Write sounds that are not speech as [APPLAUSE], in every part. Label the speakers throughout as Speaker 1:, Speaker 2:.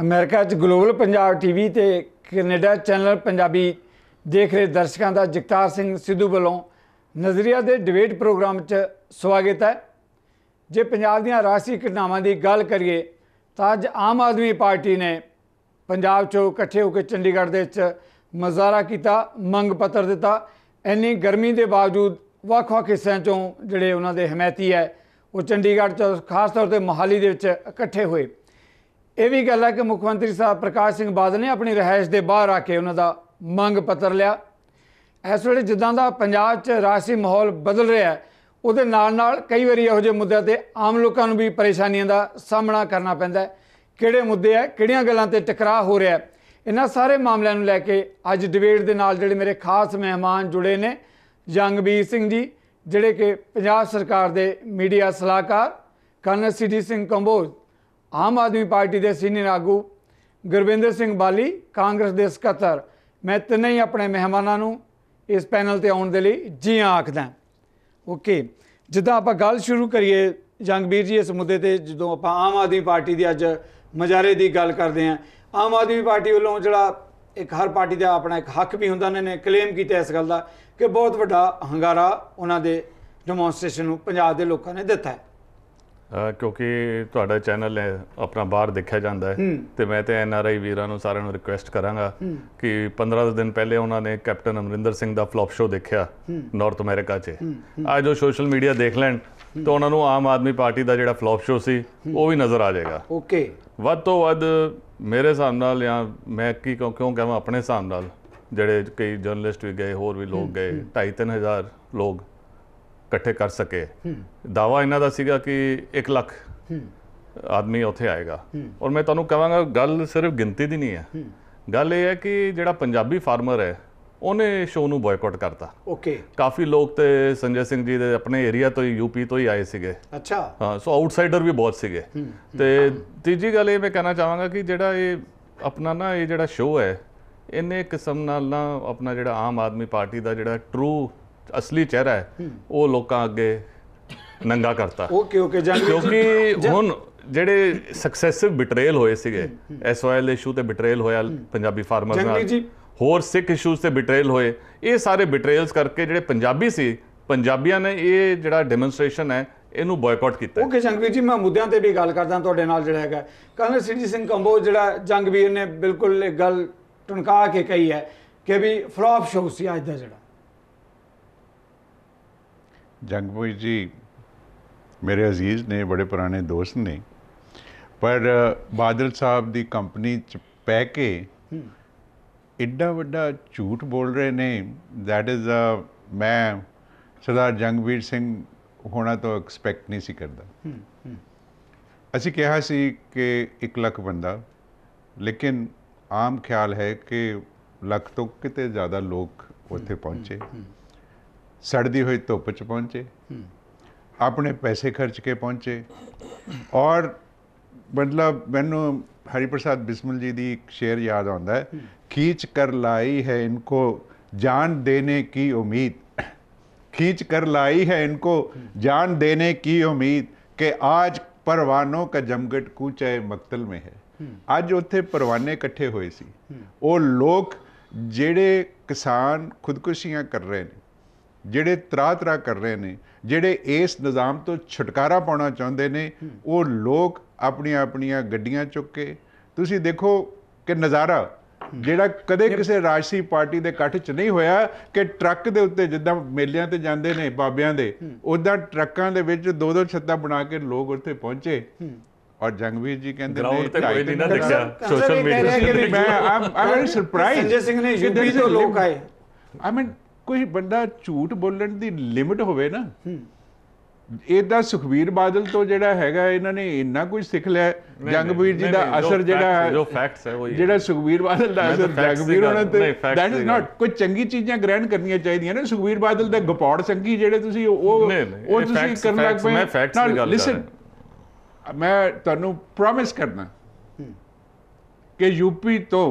Speaker 1: America 'ਚ global Punjab TV ਤੇ Canada channel Punjabi ਦੇਖ ਰਹੇ ਦਰਸ਼ਕਾਂ ਦਾ ਜਗਤਾਰ ਸਿੰਘ ਸਿੱਧੂ ਵੱਲੋਂ ਨਜ਼ਰੀਆ ਦੇ ਡਿਬੇਟ ਪ੍ਰੋਗਰਾਮ 'ਚ ਸਵਾਗਤ ਹੈ ਜੇ ਪੰਜਾਬ ਦੀਆਂ ਰਾਸ਼ਟਰੀ ਘਟਨਾਵਾਂ ਦੀ ਗੱਲ ਕਰੀਏ ਤਾਂ ਅੱਜ ਆਮ ਆਦਮੀ ਪਾਰਟੀ ਨੇ ਪੰਜਾਬ 'ਚੋਂ ਇਕੱਠੇ ਹੋ ਕੇ ਚੰਡੀਗੜ੍ਹ ਦੇ ਵਿੱਚ ਮਜ਼ਾਰਾ ਕੀਤਾ ਮੰਗ ਪੱਤਰ ਦਿੱਤਾ ਇੰਨੀ ਗਰਮੀ ਦੇ ਬਾਵਜੂਦ ਵੱਖ-ਵੱਖ ਹਿੱਸਿਆਂ 'ਚੋਂ ਜਿਹੜੇ ਉਹਨਾਂ ਦੇ ਹਮਾਇਤੀ ਹੈ ਉਹ ਚੰਡੀਗੜ੍ਹ 'ਚ ਖਾਸ ਤੌਰ ਤੇ ਮੋਹਾਲੀ ਦੇ ਵਿੱਚ ਇਕੱਠੇ ਹੋਏ ਇਹ ਵੀ ਗੱਲ ਹੈ ਕਿ ਮੁੱਖ ਮੰਤਰੀ ਸਾਹਿਬ ਪ੍ਰਕਾਸ਼ ਸਿੰਘ ਬਾਦਲ ਨੇ ਆਪਣੀ ਰਹਿائش ਦੇ ਬਾਹਰ ਆ ਕੇ ਉਹਨਾਂ ਦਾ ਮੰਗ ਪੱਤਰ ਲਿਆ ਇਸ ਵੇਲੇ ਜਿੱਦਾਂ ਦਾ ਪੰਜਾਬ 'ਚ ਰਾਸੀ ਮਾਹੌਲ ਬਦਲ ਰਿਹਾ ਹੈ ਉਹਦੇ ਨਾਲ ਨਾਲ ਕਈ ਵਾਰੀ ਇਹੋ ਜਿਹੇ ਮੁੱਦਿਆਂ ਤੇ ਆਮ ਲੋਕਾਂ ਨੂੰ ਵੀ ਪਰੇਸ਼ਾਨੀਆਂ ਦਾ ਸਾਹਮਣਾ ਕਰਨਾ ਪੈਂਦਾ ਹੈ ਕਿਹੜੇ ਮੁੱਦੇ ਆ ਕਿਹੜੀਆਂ ਗੱਲਾਂ ਤੇ ਟਕਰਾਅ ਹੋ ਰਿਹਾ ਇਹਨਾਂ ਸਾਰੇ ਮਾਮਲਿਆਂ ਨੂੰ ਲੈ ਕੇ ਅੱਜ ਡਿਬੇਟ ਦੇ ਨਾਲ ਜਿਹੜੇ ਮੇਰੇ ਖਾਸ ਮਹਿਮਾਨ ਜੁੜੇ ਨੇ ਜੰਗਬੀਰ ਸਿੰਘ ਜੀ ਜਿਹੜੇ ਕਿ ਪੰਜਾਬ ਸਰਕਾਰ ਦੇ ਮੀਡੀਆ ਸਲਾਹਕਾਰ ਕਨਸੀਡੀ ਸਿੰਘ ਕੰਬੋਜ ਆਮ ਆਦਮੀ ਪਾਰਟੀ ਦੇ ਸੀਨੀਅਰ ਆਗੂ ਗੁਰਵਿੰਦਰ ਸਿੰਘ ਬਾਲੀ ਕਾਂਗਰਸ ਦੇ ਸਕੱਤਰ ਮੈਂ ਤਿੰਨੇ ਹੀ ਆਪਣੇ ਮਹਿਮਾਨਾਂ ਨੂੰ ਇਸ ਪੈਨਲ ਤੇ ਆਉਣ ਦੇ ਲਈ ਜੀ ਆਖਦਾ ਓਕੇ ਜਿੱਦਾਂ ਆਪਾਂ ਗੱਲ ਸ਼ੁਰੂ ਕਰੀਏ ਜੰਗਵੀਰ ਜੀ ਇਸ ਮੁੱਦੇ ਤੇ ਜਦੋਂ ਆਪਾਂ ਆਮ ਆਦਮੀ ਪਾਰਟੀ ਦੀ ਅੱਜ ਮਜਾਰੇ ਦੀ ਗੱਲ ਕਰਦੇ ਆਂ ਆਮ ਆਦਮੀ ਪਾਰਟੀ ਵੱਲੋਂ ਜਿਹੜਾ ਇੱਕ ਹਰ ਪਾਰਟੀ ਦਾ ਆਪਣਾ ਇੱਕ ਹੱਕ ਵੀ ਹੁੰਦਾ ਨੇ ਨੇ ਕਲੇਮ ਕੀਤਾ ਇਸ ਗੱਲ ਦਾ ਕਿ ਬਹੁਤ ਵੱਡਾ ਹੰਗਾਰਾ ਉਹਨਾਂ ਦੇ ਡੈਮੋਨਸਟ੍ਰੇਸ਼ਨ ਨੂੰ ਪੰਜਾਬ ਦੇ ਲੋਕਾਂ ਨੇ ਦਿੱਤਾ ਹੈ
Speaker 2: ਕਿਉਂਕਿ ਤੁਹਾਡਾ ਚੈਨਲ ਹੈ ਆਪਣਾ ਬਾਹਰ ਦੇਖਿਆ ਜਾਂਦਾ ਹੈ ਤੇ ਮੈਂ ਤੇ ਐਨ ਆਰ ਆਈ ਵੀਰਾਂ ਨੂੰ ਸਾਰਿਆਂ ਨੂੰ ਰਿਕੁਐਸਟ ਕਰਾਂਗਾ ਕਿ 15 ਦਿਨ ਪਹਿਲੇ ਉਹਨਾਂ ਨੇ ਕੈਪਟਨ ਅਮਰਿੰਦਰ ਸਿੰਘ ਦਾ ਫਲॉप ਸ਼ੋ ਦੇਖਿਆ ਨਾਰਥ ਅਮਰੀਕਾ 'ਚ ਅੱਜ ਜੋ ਸੋਸ਼ਲ ਮੀਡੀਆ ਦੇਖ ਲੈਣ ਤਾਂ ਉਹਨਾਂ ਨੂੰ ਆਮ ਆਦਮੀ ਪਾਰਟੀ ਦਾ ਜਿਹੜਾ ਫਲॉप ਸ਼ੋ ਸੀ ਉਹ ਵੀ ਨਜ਼ਰ ਆ ਜਾਏਗਾ ਓਕੇ ਵੱਧ ਤੋਂ ਵੱਧ ਮੇਰੇ ਹਿਸਾਬ ਨਾਲ ਜਾਂ ਮੈਂ ਕੀ ਕਿਉਂ ਕਹਾਂ ਆਪਣੇ ਹਿਸਾਬ ਨਾਲ ਜਿਹੜੇ ਕਈ ਜਰਨਲਿਸਟ ਵੀ ਗਏ ਹੋਰ ਵੀ ਲੋਕ ਗਏ 2.5 3000 ਲੋਕ ਇਕੱਠੇ ਕਰ ਸਕੇ ਦਾਵਾ ਇਹਨਾਂ ਦਾ ਸੀਗਾ ਕਿ 1 ਲੱਖ ਆਦਮੀ ਉੱਥੇ ਆਏਗਾ ਔਰ ਮੈਂ ਤੁਹਾਨੂੰ ਕਹਾਂਗਾ ਗੱਲ ਸਿਰਫ ਗਿਣਤੀ ਦੀ ਨਹੀਂ ਹੈ ਗੱਲ ਇਹ ਹੈ ਕਿ ਜਿਹੜਾ ਪੰਜਾਬੀ ਫਾਰਮਰ ਹੈ ਉਹਨੇ ਸ਼ੋ ਨੂੰ ਬਾਇਕਾਟ ਕਰਤਾ ਓਕੇ ਕਾਫੀ ਲੋਕ ਤੇ ਸੰਜੇ ਸਿੰਘ ਜੀ ਦੇ ਆਪਣੇ ਏਰੀਆ ਤੋਂ ਹੀ ਯੂਪੀ ਤੋਂ ਹੀ ਆਏ ਸੀਗੇ ਅੱਛਾ ਹਾਂ ਸੋ ਆਊਟਸਾਈਡਰ ਵੀ ਬਹੁਤ ਸੀਗੇ ਤੇ ਤੀਜੀ ਗੱਲ ਇਹ ਮੈਂ ਕਹਿਣਾ ਚਾਹਾਂਗਾ ਕਿ ਜਿਹੜਾ ਇਹ ਆਪਣਾ ਨਾ ਇਹ ਜਿਹੜਾ ਸ਼ੋ ਹੈ ਇਹਨੇ ਕਿਸਮ ਨਾਲ ਨਾ ਆਪਣਾ ਜਿਹੜਾ ਆਮ ਆਦਮੀ ਪਾਰਟੀ ਦਾ ਜਿਹੜਾ ਟਰੂ ਅਸਲੀ ਚਿਹਰਾ ਹੈ ਉਹ ਲੋਕਾਂ ਅੱਗੇ ਨੰਗਾ ਕਰਤਾ
Speaker 1: ਓਕੇ ਓਕੇ ਜੰਗ ਕਿਉਂਕਿ
Speaker 2: ਹੁਣ ਜਿਹੜੇ ਸਕਸੈਸਿਵ ਬਿਟਰੇਲ ਹੋਏ ਸੀਗੇ ਐਲ ਇਸ਼ੂ ਤੇ ਬਿਟਰੇਲ ਹੋਇਆ ਪੰਜਾਬੀ ਫਾਰਮਰਸ ਨਾਲ ਹੋਰ ਸਿੱਖ ਇਸ਼ੂਸ ਤੇ ਬਿਟਰੇਲ ਹੋਏ ਇਹ ਸਾਰੇ ਬਿਟਰੇਲਸ ਕਰਕੇ ਜਿਹੜੇ
Speaker 1: ਪੰਜਾਬੀ ਸੀ ਪੰਜਾਬੀਆਂ ਨੇ ਇਹ ਜਿਹੜਾ ਡੈਮੋਨਸਟ੍ਰੇਸ਼ਨ ਹੈ ਇਹਨੂੰ ਬਾਇਕਾਟ ਕੀਤਾ ਓਕੇ ਜੰਗਵੀਰ ਜੀ ਮੈਂ ਮੁੱਦਿਆਂ ਤੇ ਵੀ ਗੱਲ ਕਰਦਾ ਤੁਹਾਡੇ ਨਾਲ ਜਿਹੜਾ ਹੈਗਾ ਕਰਨਲ ਸਿੱਧੀ ਸਿੰਘ ਕੰਬੋ ਜਿਹੜਾ ਜੰਗਵੀਰ ਨੇ ਬਿਲਕੁਲ ਇਹ ਗੱਲ ਟਣਕਾ ਕੇ ਕਹੀ ਹੈ ਕਿ ਵੀ ਫਲॉप ਸ਼ੋਅ ਸੀ ਅੱਜ ਦਾ ਜਿਹੜਾ
Speaker 3: ਜੰਗਪੁਰੀ ਜੀ ਮੇਰੇ ਅਜ਼ੀਜ਼ ਨੇ ਬੜੇ ਪੁਰਾਣੇ ਦੋਸਤ ਨੇ ਪਰ ਬਾਦਲ ਸਾਹਿਬ ਦੀ ਕੰਪਨੀ ਚ ਪੈ ਕੇ ਇੱਡਾ ਵੱਡਾ ਝੂਠ ਬੋਲ ਰਹੇ ਨੇ ਥੈਟ ਇਜ਼ ਅ ਮੈਂ ਸਰਦਾਰ ਜੰਗਵੀਰ ਸਿੰਘ ਹੋਣਾ ਤੋਂ ਐਕਸਪੈਕਟ ਨਹੀਂ ਸੀ ਕਰਦਾ ਅਸੀਂ ਕਿਹਾ ਸੀ ਕਿ 1 ਲੱਖ ਬੰਦਾ ਲੇਕਿਨ ਆਮ ਖਿਆਲ ਹੈ ਕਿ ਲੱਖ ਤੋਂ ਕਿਤੇ ਜ਼ਿਆਦਾ ਲੋਕ ਉੱਥੇ ਪਹੁੰਚੇ ਸੜਦੀ ਹੋਈ ਧੁੱਪ 'ਚ ਪਹੁੰਚੇ ਆਪਣੇ ਪੈਸੇ ਖਰਚ ਕੇ ਪਹੁੰਚੇ ਔਰ ਮਤਲਬ ਮੈਨੂੰ ਹਰੀ ਪ੍ਰਸਾਦ ਬਿਸਮਲ ਜੀ ਦੀ ਇੱਕ ਸ਼ੇਰ ਯਾਦ ਆਉਂਦਾ ਹੈ ਖੀਚ ਕਰ ਲਾਈ ਹੈ ਇਨਕੋ ਜਾਨ ਦੇਣੇ ਕੀ ਉਮੀਦ खींच कर लाई है इनको जान देने की उम्मीद कि आज ਪਰਵਾਨੋ ਕਾ ਜਮਗਟ ਕੂਚੇ ਮਕਤਲ ਮੇ ਹੈ ਅੱਜ ਉੱਥੇ ਪਰਵਾਨੇ ਇਕੱਠੇ ਹੋਏ ਸੀ ਉਹ ਲੋਕ ਜਿਹੜੇ ਕਿਸਾਨ ਖੁਦਕੁਸ਼ੀਆਂ ਕਰ ਰਹੇ ਨੇ ਜਿਹੜੇ ਤਰਾ ਤਰਾ ਕਰ ਰਹੇ ਨੇ ਜਿਹੜੇ ਇਸ ਨਿਜ਼ਾਮ ਤੋਂ ਛੁਟਕਾਰਾ ਪਾਉਣਾ ਚਾਹੁੰਦੇ ਨੇ ਉਹ ਲੋਕ ਆਪਣੀਆਂ ਆਪਣੀਆਂ ਗੱਡੀਆਂ ਚੁੱਕ ਕੇ ਤੁਸੀਂ ਦੇਖੋ ਕਿ ਨਜ਼ਾਰਾ ਜਿਹੜਾ ਕਦੇ ਕਿਸੇ ਰਾਜਸੀ ਪਾਰਟੀ ਦੇ ਇਕੱਠ 'ਚ ਨਹੀਂ ਹੋਇਆ ਕਿ ਟਰੱਕ ਦੇ ਉੱਤੇ ਜਿੱਦਾਂ ਮੇਲਿਆਂ ਤੇ ਜਾਂਦੇ ਨੇ ਬਾਬਿਆਂ ਦੇ ਉਦਾਂ ਟਰੱਕਾਂ ਦੇ ਵਿੱਚ ਦੋ ਦੋ ਛੱਤਾਂ ਬਣਾ ਕੇ ਲੋਕ ਉੱਥੇ ਪਹੁੰਚੇ ਔਰ ਜੰਗਵੀਰ ਜੀ ਕਹਿੰਦੇ ਨੇ ਗਰਾਊਂਡ ਤੇ ਕੋਈ ਨਹੀਂ ਨਾ ਦਿਖਿਆ ਸੋਸ਼ਲ ਮੀਡੀਆ ਤੇ ਮੈਂ ਆਮ ਆਮ ਵੈਰੀ ਸਰਪ੍ਰਾਈਜ਼ ਸੰਜੇ ਸਿੰਘ ਨੇ ਯੂਪੀ ਤੋਂ ਲੋਕ ਆਏ ਆਈ ਮੀਨ ਕੋਈ ਬੰਦਾ ਝੂਠ ਬੋਲਣ ਦੀ ਲਿਮਟ ਹੋਵੇ ਨਾ ਇਹਦਾ ਸੁਖਵੀਰ ਬਾਦਲ ਤੋਂ ਜਿਹੜਾ ਹੈਗਾ ਇਹਨਾਂ ਨੇ ਇੰਨਾ ਕੁਝ ਸਿੱਖ ਲਿਆ ਜੰਗਵੀਰ ਜੀ ਦਾ ਅਸਰ ਜਿਹੜਾ ਹੈ ਜੋ
Speaker 2: ਫੈਕਟਸ ਹੈ ਉਹ ਜਿਹੜਾ
Speaker 3: ਸੁਖਵੀਰ ਬਾਦਲ ਦਾ ਅਸਰ ਜੰਗਵੀਰ ਉਹਨਾਂ ਤੇ ਦੈਟ ਇਜ਼ ਨਾਟ ਕੋਈ ਚੰਗੀ ਚੀਜ਼ਾਂ ਗ੍ਰਹਿਣ ਕਰਨੀਆਂ ਚਾਹੀਦੀਆਂ ਨੇ ਸੁਖਵੀਰ ਬਾਦਲ ਦਾ ਗਪੌੜ ਸੰਗੀ ਜਿਹੜੇ ਤੁਸੀਂ ਉਹ ਉਹ ਤੁਸੀਂ ਕਰਨ ਲੱਗ ਪਏ ਮੈਂ ਫੈਕਟਸ ਦੀ ਗੱਲ ਕਰ ਮੈਂ ਤੁਹਾਨੂੰ ਪ੍ਰੋਮਿਸ ਕਰਨਾ ਕਿ ਯੂਪੀ ਤੋਂ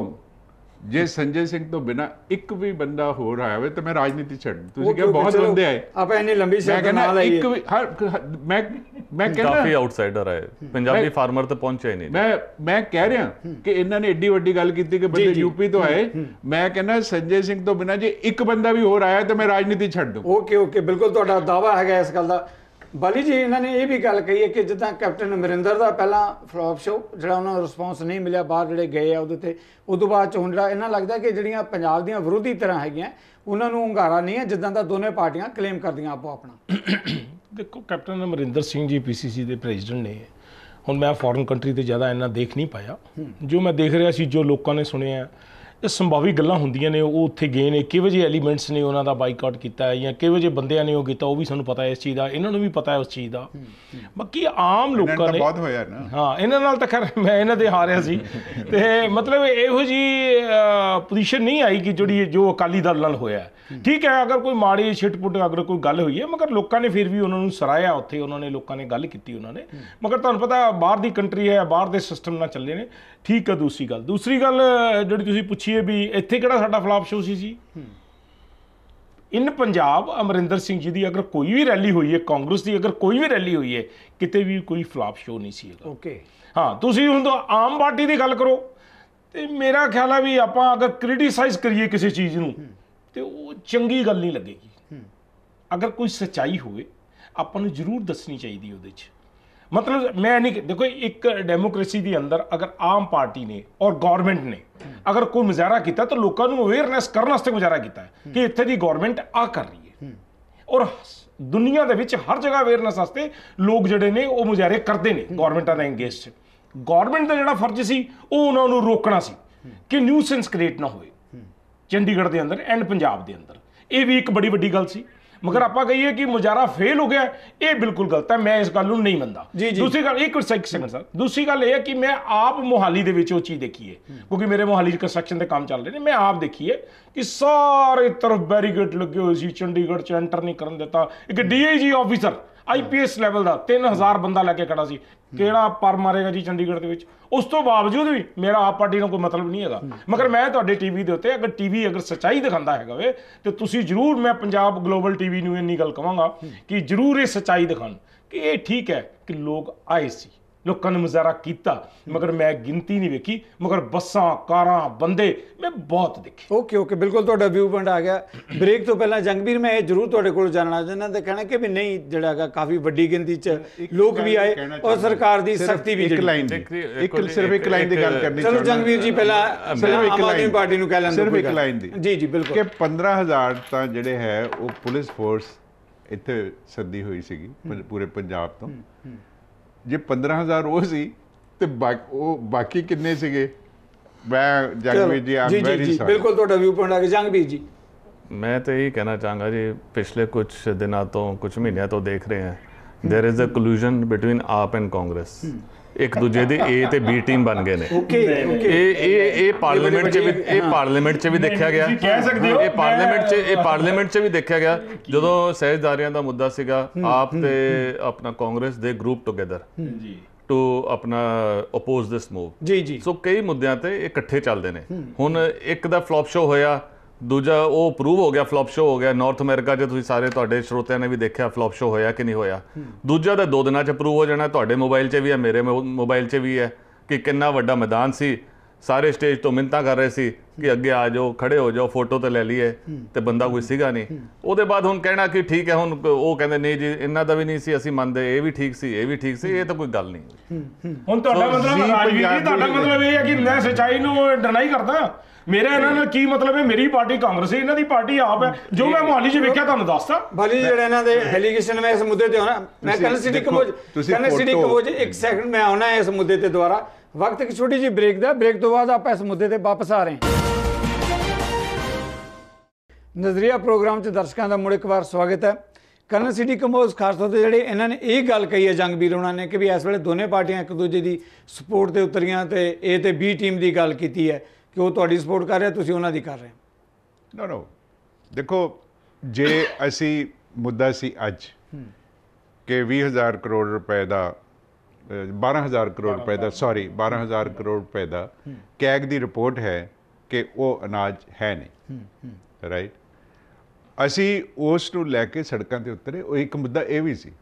Speaker 3: ਜੇ ਸੰਜੇ ਸਿੰਘ ਤੋਂ ਬਿਨਾ ਇੱਕ ਵੀ ਬੰਦਾ ਹੋਰ ਆਇਆ ਹੋਵੇ ਤਾਂ ਮੈਂ ਰਾਜਨੀਤੀ ਛੱਡ ਤੁਸੀਂ ਕਿਹਾ ਬਹੁਤ ਬੰਦੇ ਆਏ ਆਪਾਂ ਇੰਨੀ ਲੰਬੀ ਸੈਟ ਨਾਲ ਆਈ ਇੱਕ ਵੀ ਹਰ ਮੈਂ ਮੈਂ ਕਹਿੰਦਾ ਕਾਫੀ ਆਊਟਸਾਈਡਰ ਆਏ ਪੰਜਾਬੀ ਫਾਰਮਰ ਤੇ ਪਹੁੰਚਿਆ ਹੀ ਨਹੀਂ ਮੈਂ ਮੈਂ ਕਹਿ ਰਿਹਾ ਕਿ ਇਹਨਾਂ ਨੇ ਏਡੀ ਵੱਡੀ ਗੱਲ ਕੀਤੀ ਕਿ ਬੰਦੇ ਯੂਪੀ ਤੋਂ ਆਏ ਮੈਂ ਕਹਿੰਦਾ ਸੰਜੇ ਸਿੰਘ ਤੋਂ ਬਿਨਾ ਜੇ ਇੱਕ ਬੰਦਾ ਵੀ ਹੋਰ ਆਇਆ ਤਾਂ ਮੈਂ ਰਾਜਨੀਤੀ ਛੱਡ ਦੂੰ
Speaker 1: ਓਕੇ ਓਕੇ ਬਿਲਕੁਲ ਤੁਹਾਡਾ ਦਾਵਾ ਹੈਗਾ ਇਸ ਗੱਲ ਦਾ
Speaker 3: ਬਲੀ ਜੀ ਇਹਨਾਂ ਨੇ ਇਹ ਵੀ ਗੱਲ ਕਹੀ ਹੈ ਕਿ ਜਿੱਦਾਂ ਕੈਪਟਨ
Speaker 1: ਅਮਰਿੰਦਰ ਦਾ ਪਹਿਲਾਂ ਫਲੌਪ ਸ਼ੋ ਜਿਹੜਾ ਉਹਨਾਂ ਨੂੰ ਰਿਸਪੌਂਸ ਨਹੀਂ ਮਿਲਿਆ ਬਾਹਰ ਜਿਹੜੇ ਗਏ ਆ ਉਹਦੇ ਤੇ ਉਦੋਂ ਬਾਅਦ ਚ ਹੁਣ ਜਿਹੜਾ ਇਹਨਾਂ ਲੱਗਦਾ ਕਿ ਜਿਹੜੀਆਂ ਪੰਜਾਬ ਦੀਆਂ ਵਿਰੋਧੀ ਤਰ੍ਹਾਂ ਹੈਗੀਆਂ ਉਹਨਾਂ ਨੂੰ ਹੰਗਾਰਾ ਨਹੀਂ ਹੈ ਜਿੱਦਾਂ ਦਾ ਦੋਨੇ ਪਾਰਟੀਆਂ ਕਲੇਮ ਕਰਦੀਆਂ ਆਪੋ ਆਪਣਾ
Speaker 4: ਦੇਖੋ ਕੈਪਟਨ ਅਮਰਿੰਦਰ ਸਿੰਘ ਜੀ ਪੀਸੀਸੀ ਦੇ ਪ੍ਰੈਜ਼ੀਡੈਂਟ ਨੇ ਹੁਣ ਮੈਂ ਫੋਰਨ ਕੰਟਰੀ ਤੇ ਜ਼ਿਆਦਾ ਇਹਨਾਂ ਦੇਖ ਨਹੀਂ ਪਾਇਆ ਜੋ ਮੈਂ ਦੇਖ ਰਿਹਾ ਸੀ ਜੋ ਲੋਕਾਂ ਨੇ ਸੁਣਿਆ ਇਹ ਸੰਭਾਵੀ ਗੱਲਾਂ ਹੁੰਦੀਆਂ ਨੇ ਉਹ ਉੱਥੇ ਗਏ ਨੇ ਕਿਹੋ ਜਿਹੇ ਐਲੀਮੈਂਟਸ ਨੇ ਉਹਨਾਂ ਦਾ ਬਾਈਕਾਟ ਕੀਤਾ ਜਾਂ ਕਿਹੋ ਜਿਹੇ ਬੰਦਿਆਂ ਨੇ ਉਹ ਕੀਤਾ ਉਹ ਵੀ ਸਾਨੂੰ ਪਤਾ ਹੈ ਇਸ ਚੀਜ਼ ਦਾ ਇਹਨਾਂ ਨੂੰ ਵੀ ਪਤਾ ਹੈ ਉਸ ਚੀਜ਼ ਦਾ ਬਾਕੀ ਆਮ ਲੋਕਾਂ ਨੇ ਬਹੁਤ ਹੋਇਆ ਨਾ ਹਾਂ ਇਹਨਾਂ ਨਾਲ ਤਾਂ ਖੈਰ ਮੈਂ ਇਹਨਾਂ ਦੇ ਹਾਰਿਆ ਸੀ [LAUGHS] ਤੇ ਮਤਲਬ ਇਹੋ ਜੀ ਪੋਜੀਸ਼ਨ ਨਹੀਂ ਆਈ ਕਿ ਜਿਹੜੀ ਜੋ ਅਕਾਲੀ ਦਲ ਨਾਲ ਹੋਇਆ ਠੀਕ ਹੈ ਅਗਰ ਕੋਈ ਮਾੜੀ ਛਿਟਪੁਟ ਅਗਰ ਕੋਈ ਗੱਲ ਹੋਈ ਹੈ ਮਗਰ ਲੋਕਾਂ ਨੇ ਫਿਰ ਵੀ ਉਹਨਾਂ ਨੂੰ ਸਰਾਇਆ ਉੱਥੇ ਉਹਨਾਂ ਨੇ ਲੋਕਾਂ ਨੇ ਗੱਲ ਕੀਤੀ ਉਹਨਾਂ ਨੇ ਮਗਰ ਤੁਹਾਨੂੰ ਪਤਾ ਬਾਹਰ ਦੀ ਕੰਟਰੀ ਹੈ ਬਾਹਰ ਦੇ ਸਿਸਟਮ ਨਾਲ ਚੱਲੇ ਨੇ ਠੀਕ ਹੈ ਦੂਸਰੀ ਗੱਲ ਦੂਸਰੀ ਗੱਲ ਜਿਹੜੀ ਤੁਸੀਂ ਪੁੱਛੀ ਪੁੱਛੀਏ ਵੀ ਇੱਥੇ ਕਿਹੜਾ ਸਾਡਾ ਫਲਾਪ ਸ਼ੋ ਸੀ ਜੀ ਇਨ ਪੰਜਾਬ ਅਮਰਿੰਦਰ ਸਿੰਘ ਜੀ ਦੀ ਅਗਰ ਕੋਈ ਵੀ ਰੈਲੀ ਹੋਈ ਹੈ ਕਾਂਗਰਸ ਦੀ ਅਗਰ ਕੋਈ ਵੀ ਰੈਲੀ ਹੋਈ ਹੈ ਕਿਤੇ ਵੀ ਕੋਈ ਫਲਾਪ ਸ਼ੋ ਨਹੀਂ ਸੀ ਹੈਗਾ ਓਕੇ ਹਾਂ ਤੁਸੀਂ ਹੁਣ ਆਮ ਪਾਰਟੀ ਦੀ ਗੱਲ ਕਰੋ ਤੇ ਮੇਰਾ ਖਿਆਲ ਆ ਵੀ ਆਪਾਂ ਅਗਰ ਕ੍ਰਿਟਿਸਾਈਜ਼ ਕਰੀਏ ਕਿਸੇ ਚੀਜ਼ ਨੂੰ ਤੇ ਉਹ ਚੰਗੀ ਗੱਲ ਨਹੀਂ ਲੱਗੇਗੀ ਅਗਰ ਕੋਈ ਸਚਾਈ ਹੋਵੇ ਆਪਾਂ ਨੂੰ ਜ਼ਰੂਰ ਦੱਸਣੀ ਚਾਹੀਦੀ ਉਹਦੇ 'ਚ ਮਤਲਬ ਮੈਂ ਨਹੀਂ ਦੇਖੋ ਇੱਕ ਡੈਮੋਕ੍ਰੇਸੀ ਦੇ ਅੰਦਰ ਅਗਰ ਆਮ ਪਾਰਟੀ ਨੇ ਔਰ ਗਵਰਨਮੈਂਟ ਨੇ ਅਗਰ ਕੋਈ ਮੁਜ਼ਾਹਰਾ ਕੀਤਾ ਤਾਂ ਲੋਕਾਂ ਨੂੰ ਅਵੇਅਰਨੈਸ ਕਰਨ ਵਾਸਤੇ ਮੁਜ਼ਾਹਰਾ ਕੀਤਾ ਹੈ ਕਿ ਇੱਥੇ ਦੀ ਗਵਰਨਮੈਂਟ ਆ ਕਰ ਰਹੀ ਹੈ ਔਰ ਦੁਨੀਆ ਦੇ ਵਿੱਚ ਹਰ ਜਗ੍ਹਾ ਅਵੇਅਰਨੈਸ ਵਾਸਤੇ ਲੋਕ ਜਿਹੜੇ ਨੇ ਉਹ ਮੁਜ਼ਾਹਰੇ ਕਰਦੇ ਨੇ ਗਵਰਨਮੈਂਟਾਂ ਦੇ ਅਗੇਂਸਟ ਗਵਰਨਮੈਂਟ ਦਾ ਜਿਹੜਾ ਫਰਜ਼ ਸੀ ਉਹ ਉਹਨਾਂ ਨੂੰ ਰੋਕਣਾ ਸੀ ਕਿ ਨਿਊਸੈਂਸ ਕ੍ਰੀਏਟ ਨਾ ਹੋਵੇ ਚੰਡੀਗੜ੍ਹ ਦੇ ਅੰਦਰ ਐਂਡ ਪੰਜਾਬ ਦੇ ਅੰਦਰ ਇਹ ਵੀ ਇੱਕ ਬੜੀ ਵੱਡੀ ਗੱਲ ਸੀ ਮਗਰ ਆਪਾਂ ਕਹੀਏ ਕਿ ਮੁਜਾਰਾ ਫੇਲ ਹੋ ਗਿਆ ਇਹ ਬਿਲਕੁਲ ਗਲਤ ਹੈ ਮੈਂ ਇਸ ਗੱਲ ਨੂੰ ਨਹੀਂ ਮੰਨਦਾ ਦੂਸਰੀ ਗੱਲ ਇੱਕ ਸੈਕਿੰਡ ਸਰ ਦੂਸਰੀ ਗੱਲ ਇਹ ਹੈ ਕਿ ਮੈਂ ਆਪ ਮੁਹਾਲੀ ਦੇ ਵਿੱਚ ਉਹ ਚੀਜ਼ ਦੇਖੀ ਹੈ ਕਿਉਂਕਿ ਮੇਰੇ ਮੁਹਾਲੀ ਦੇ ਕੰਸਟਰਕਸ਼ਨ ਦੇ ਕੰਮ ਚੱਲ ਰਹੇ ਨੇ ਮੈਂ ਆਪ ਦੇਖੀ ਹੈ ਕਿ ਸਾਰੇ ਤਰਫ ਬੈਰੀਗੇਟ ਲੱਗੇ ਹੋਏ ਸੀ ਚੰਡੀਗੜ੍ਹ ਚ ਐਂਟਰ ਨਹੀਂ ਕਰਨ ਦਿੱਤਾ ਇੱਕ ਡੀਆਈਜੀ ਆਫੀਸਰ ਆਈਪੀਐਸ ਲੈਵਲ ਦਾ 3000 ਬੰਦਾ ਲੈ ਕੇ ਖੜਾ ਸੀ ਕਿਹੜਾ ਪਰ ਮਾਰੇਗਾ ਜੀ ਚੰਡੀਗੜ੍ਹ ਦੇ ਵਿੱਚ ਉਸ ਤੋਂ ਬਾਵਜੂਦ ਵੀ ਮੇਰਾ ਆਪ ਪਾਰਟੀ ਨੂੰ ਕੋਈ ਮਤਲਬ ਨਹੀਂ ਹੈਗਾ ਮਗਰ ਮੈਂ ਤੁਹਾਡੇ ਟੀਵੀ ਦੇ ਉੱਤੇ ਅਗਰ ਟੀਵੀ ਅਗਰ ਸੱਚਾਈ ਦਿਖਾਉਂਦਾ ਹੈਗਾ ਵੇ ਤੇ ਤੁਸੀਂ ਜ਼ਰੂਰ ਮੈਂ ਪੰਜਾਬ ਗਲੋਬਲ ਟੀਵੀ ਨੂੰ ਇੰਨੀ ਗੱਲ ਕਵਾਂਗਾ ਕਿ ਜ਼ਰੂਰ ਇਹ ਸੱਚਾਈ ਦਿਖਾਣ ਕਿ ਇਹ ਠੀਕ ਹੈ ਕਿ ਲੋਕ ਆਏ ਸੀ ਲੋਕਾਂ ਨੇ ਮਜ਼ਾਰਾ ਕੀਤਾ ਮਗਰ ਮੈਂ ਗਿਣਤੀ ਨਹੀਂ ਵੇਖੀ ਮਗਰ ਬੱਸਾਂ ਕਾਰਾਂ ਬੰਦੇ
Speaker 1: ਮੈਂ ਬਹੁਤ ਦੇਖੇ ਓਕੇ ਓਕੇ ਬਿਲਕੁਲ ਤੁਹਾਡਾ ਵਿਊ ਪੁਆਇੰਟ ਆ ਗਿਆ ਬ੍ਰੇਕ ਤੋਂ ਪਹਿਲਾਂ ਜੰਗਵੀਰ ਮੈਂ ਇਹ ਜ਼ਰੂਰ ਤੁਹਾਡੇ ਕੋਲ ਜਾਣਨਾ ਚਾਹੁੰਦਾ ਤੇ ਕਹਿਣਾ ਕਿ ਵੀ ਨਹੀਂ ਜਿਹੜਾ ਹੈਗਾ ਕਾਫੀ ਵੱਡੀ ਗਿਣਤੀ 'ਚ ਲੋਕ ਵੀ ਆਏ ਔਰ ਸਰਕਾਰ ਦੀ ਸਖਤੀ ਵੀ ਇੱਕ ਲਾਈਨ ਇੱਕ ਸਿਰਫ ਇੱਕ ਲਾਈਨ ਦੀ ਗੱਲ ਕਰਨੀ ਚਲੋ ਜੰਗਵੀਰ ਜੀ ਪਹਿਲਾਂ ਸਿਰਫ ਇੱਕ ਲਾਈਨ ਪਾਰਟੀ ਨੂੰ ਕਹਿ ਲੈਂਦੇ ਸਿਰਫ ਇੱਕ ਲਾਈਨ ਦੀ
Speaker 3: ਜੀ ਜੀ ਬਿਲਕੁਲ ਕਿ 15000 ਤਾਂ ਜਿਹੜੇ ਹੈ ਉਹ ਪੁਲਿਸ ਫੋਰਸ ਇੱਥੇ ਸੱਦੀ ਹੋਈ ਸੀਗੀ ਪੂਰੇ ਪੰਜਾਬ ਤੋਂ ਜੇ 15000 ਉਹ ਸੀ ਤੇ ਉਹ ਬਾਕੀ ਕਿੰਨੇ ਸੀਗੇ ਮੈਂ ਜੰਗਵੀਰ ਜੀ ਆਮ ਵੈਰੀ ਜੀ ਜੀ ਬਿਲਕੁਲ ਤੁਹਾਡਾ ਵਿਊ ਪੁਆਇੰਟ ਆ ਗਿਆ ਜੰਗਵੀਰ ਜੀ
Speaker 2: ਮੈਂ ਤਾਂ ਇਹ ਕਹਿਣਾ ਚਾਹਾਂਗਾ ਜੀ ਪਿਛਲੇ ਕੁਝ ਦਿਨਾਂ ਤੋਂ ਕੁਝ ਮਹੀਨਿਆਂ ਤੋਂ ਦੇਖ ਰਹੇ ਹਾਂ there is a collusion between AAP and Congress ਇੱਕ ਦੂਜੇ ਦੀ ਏ ਤੇ ਬੀ ਟੀਮ ਬਣ ਗਏ ਨੇ ਓਕੇ ਇਹ ਇਹ ਇਹ ਪਾਰਲੀਮੈਂਟ 'ਚ ਵੀ ਇਹ ਪਾਰਲੀਮੈਂਟ 'ਚ ਵੀ ਦੇਖਿਆ ਗਿਆ ਤੁਸੀਂ ਕਹਿ ਸਕਦੇ ਹੋ ਇਹ ਪਾਰਲੀਮੈਂਟ 'ਚ ਇਹ ਪਾਰਲੀਮੈਂਟ 'ਚ ਵੀ ਦੇਖਿਆ ਗਿਆ ਜਦੋਂ ਸਹਿਜਦਾਰੀਆਂ ਦਾ ਮੁੱਦਾ ਸੀਗਾ ਆਪ ਤੇ ਆਪਣਾ ਕਾਂਗਰਸ ਦੇ ਗਰੁੱਪ ਟੁਗੇਦਰ ਜੀ ਟੂ ਆਪਣਾ ਆਪੋਜ਼ ਦਿਸ ਮੂਵ ਜੀ ਜੀ ਸੋ ਕਈ ਮੁੱਦਿਆਂ ਤੇ ਇਕੱਠੇ ਚੱਲਦੇ ਨੇ ਹੁਣ ਇੱਕ ਦਾ ਫਲॉप ਸ਼ੋ ਹੋਇਆ ਦੂਜਾ ਉਹ ਅਪਰੂਵ ਹੋ ਗਿਆ ਫਲॉप ਸ਼ੋ ਹੋ ਗਿਆ ਨਾਰਥ ਅਮਰੀਕਾ 'ਚ ਤੁਸੀਂ ਸਾਰੇ ਤੁਹਾਡੇ ਸਰੋਤਿਆਂ ਨੇ ਵੀ ਦੇਖਿਆ ਫਲॉप ਸ਼ੋ ਹੋਇਆ ਕਿ ਨਹੀਂ ਹੋਇਆ ਦੂਜਾ ਤਾਂ ਦੋ ਦਿਨਾਂ 'ਚ ਅਪਰੂਵ ਹੋ ਜਾਣਾ ਤੁਹਾਡੇ ਮੋਬਾਈਲ 'ਚ ਵੀ ਹੈ ਮੇਰੇ ਮੋਬਾਈਲ 'ਚ ਵੀ ਹੈ ਕਿ ਕਿੰਨਾ ਵੱਡਾ ਮੈਦਾਨ ਸੀ ਸਾਰੇ ਸਟੇਜ ਤੋਂ ਮਿੰਤਾ ਕਰ ਰਹੇ ਸੀ ਕਿ ਅੱਗੇ ਆ ਜਾਓ ਖੜੇ ਹੋ ਜਾਓ ਫੋਟੋ ਤੇ ਲੈ ਲਈਏ ਤੇ ਬੰਦਾ ਕੋਈ ਸੀਗਾ ਨਹੀਂ ਉਹਦੇ ਬਾਅਦ ਹੁਣ ਕਹਿਣਾ ਕਿ ਠੀਕ ਹੈ ਹੁਣ ਉਹ ਕਹਿੰਦੇ ਨਹੀਂ ਜੀ ਇਹਨਾਂ ਦਾ ਵੀ ਨਹੀਂ ਸੀ ਅਸੀਂ ਮੰਨਦੇ ਇਹ ਵੀ ਠੀਕ ਸੀ ਇਹ ਵੀ ਠੀਕ ਸੀ ਇਹ ਤਾਂ ਕੋਈ ਗੱਲ ਨਹੀਂ
Speaker 4: ਹੁਣ ਤੁਹਾਡਾ ਮਤਲਬ ਰਾਜਵੀਰ ਜੀ ਤੁਹਾਡਾ ਮਤਲਬ ਇਹ ਹੈ ਕਿ ਮੈਂ
Speaker 2: ਸਚਾਈ ਨੂੰ ਡਰਨਾ ਹੀ ਕਰਦਾ
Speaker 4: ਮੇਰਾ ਇਹਨਾਂ ਨਾਲ ਕੀ ਮਤਲਬ ਹੈ ਮੇਰੀ ਪਾਰਟੀ ਕਾਂਗਰਸ ਹੈ ਇਹਨਾਂ ਦੀ ਪਾਰਟੀ ਆਪ ਹੈ ਜੋ ਮੈਂ ਮੋਹਾਲੀ 'ਚ ਵੇਖਿਆ ਤੁਹਾਨੂੰ ਦੱਸਦਾ ਭਾਜੀ ਜਿਹੜੇ ਇਹਨਾਂ ਦੇ ਐਲੀਗੇਸ਼ਨ
Speaker 1: ਮੈਂ ਇਸ ਮੁੱਦੇ ਤੇ ਹੋਣਾ ਮੈਂ ਕਨਸ ਸਿਟੀ ਕੰਬੋਜ ਕਨਸ ਸਿਟੀ ਕੰਬੋਜ ਇੱਕ ਸੈਕਿੰਡ ਮੈਂ ਆਉਣਾ ਹੈ ਇਸ ਮੁੱਦੇ ਤੇ ਦੁਬਾਰਾ ਵਕਤ ਇੱਕ ਛੋਟੀ ਜੀ ਬ੍ਰੇਕ ਦਾ ਬ੍ਰੇਕ ਤੋਂ ਬਾਅਦ ਆਪਾਂ ਇਸ ਮੁੱਦੇ ਤੇ ਵਾਪਸ ਆ ਰਹੇ ਹਾਂ ਨਜ਼ਰੀਆ ਪ੍ਰੋਗਰਾਮ 'ਚ ਦਰਸ਼ਕਾਂ ਦਾ ਮੁੜ ਇੱਕ ਵਾਰ ਸਵਾਗਤ ਹੈ ਕਰਨ ਸਿਟੀ ਕਮੋਜ਼ ਖਾਸ ਤੌਰ ਤੇ ਜਿਹੜੇ ਇਹਨਾਂ ਨੇ ਇਹ ਗੱਲ ਕਹੀ ਹੈ ਜੰਗਵੀਰ ਉਹਨਾਂ ਨੇ ਕਿ ਵੀ ਇਸ ਵੇਲੇ ਦੋਨੇ ਪਾਰਟੀਆਂ ਇੱਕ ਦੂਜੇ ਦੀ ਸਪੋਰਟ ਤੇ ਉਤਰੀਆਂ ਤੇ ਏ ਤੇ ਬੀ ਟੀਮ ਦੀ ਗੱਲ ਕੀਤੀ ਹੈ ਕਿ ਉਹ ਤੁਹਾਡੀ ਸਪੋਰਟ ਕਰ ਰਿਹਾ ਤੁਸੀਂ ਉਹਨਾਂ ਦੀ ਕਰ ਰਹੇ
Speaker 3: ਨੋ ਨੋ ਦੇਖੋ ਜੇ ਅਸੀਂ ਮੁੱਦਾ ਸੀ ਅੱਜ ਕਿ 20000 ਕਰੋੜ ਰੁਪਏ ਦਾ 12000 ਕਰੋੜ ਰੁਪਏ ਦਾ ਸੌਰੀ 12000 ਕਰੋੜ ਰੁਪਏ ਦਾ ਕੈਗ ਦੀ ਰਿਪੋਰਟ ਹੈ ਕਿ ਉਹ ਅਨਾਜ ਹੈ ਨਹੀਂ ਰਾਈਟ ਅਸੀਂ ਉਸ ਨੂੰ ਲੈ ਕੇ ਸੜਕਾਂ ਤੇ ਉਤਰੇ ਉਹ ਇੱਕ ਮੁੱਦਾ ਇਹ ਵੀ ਸੀ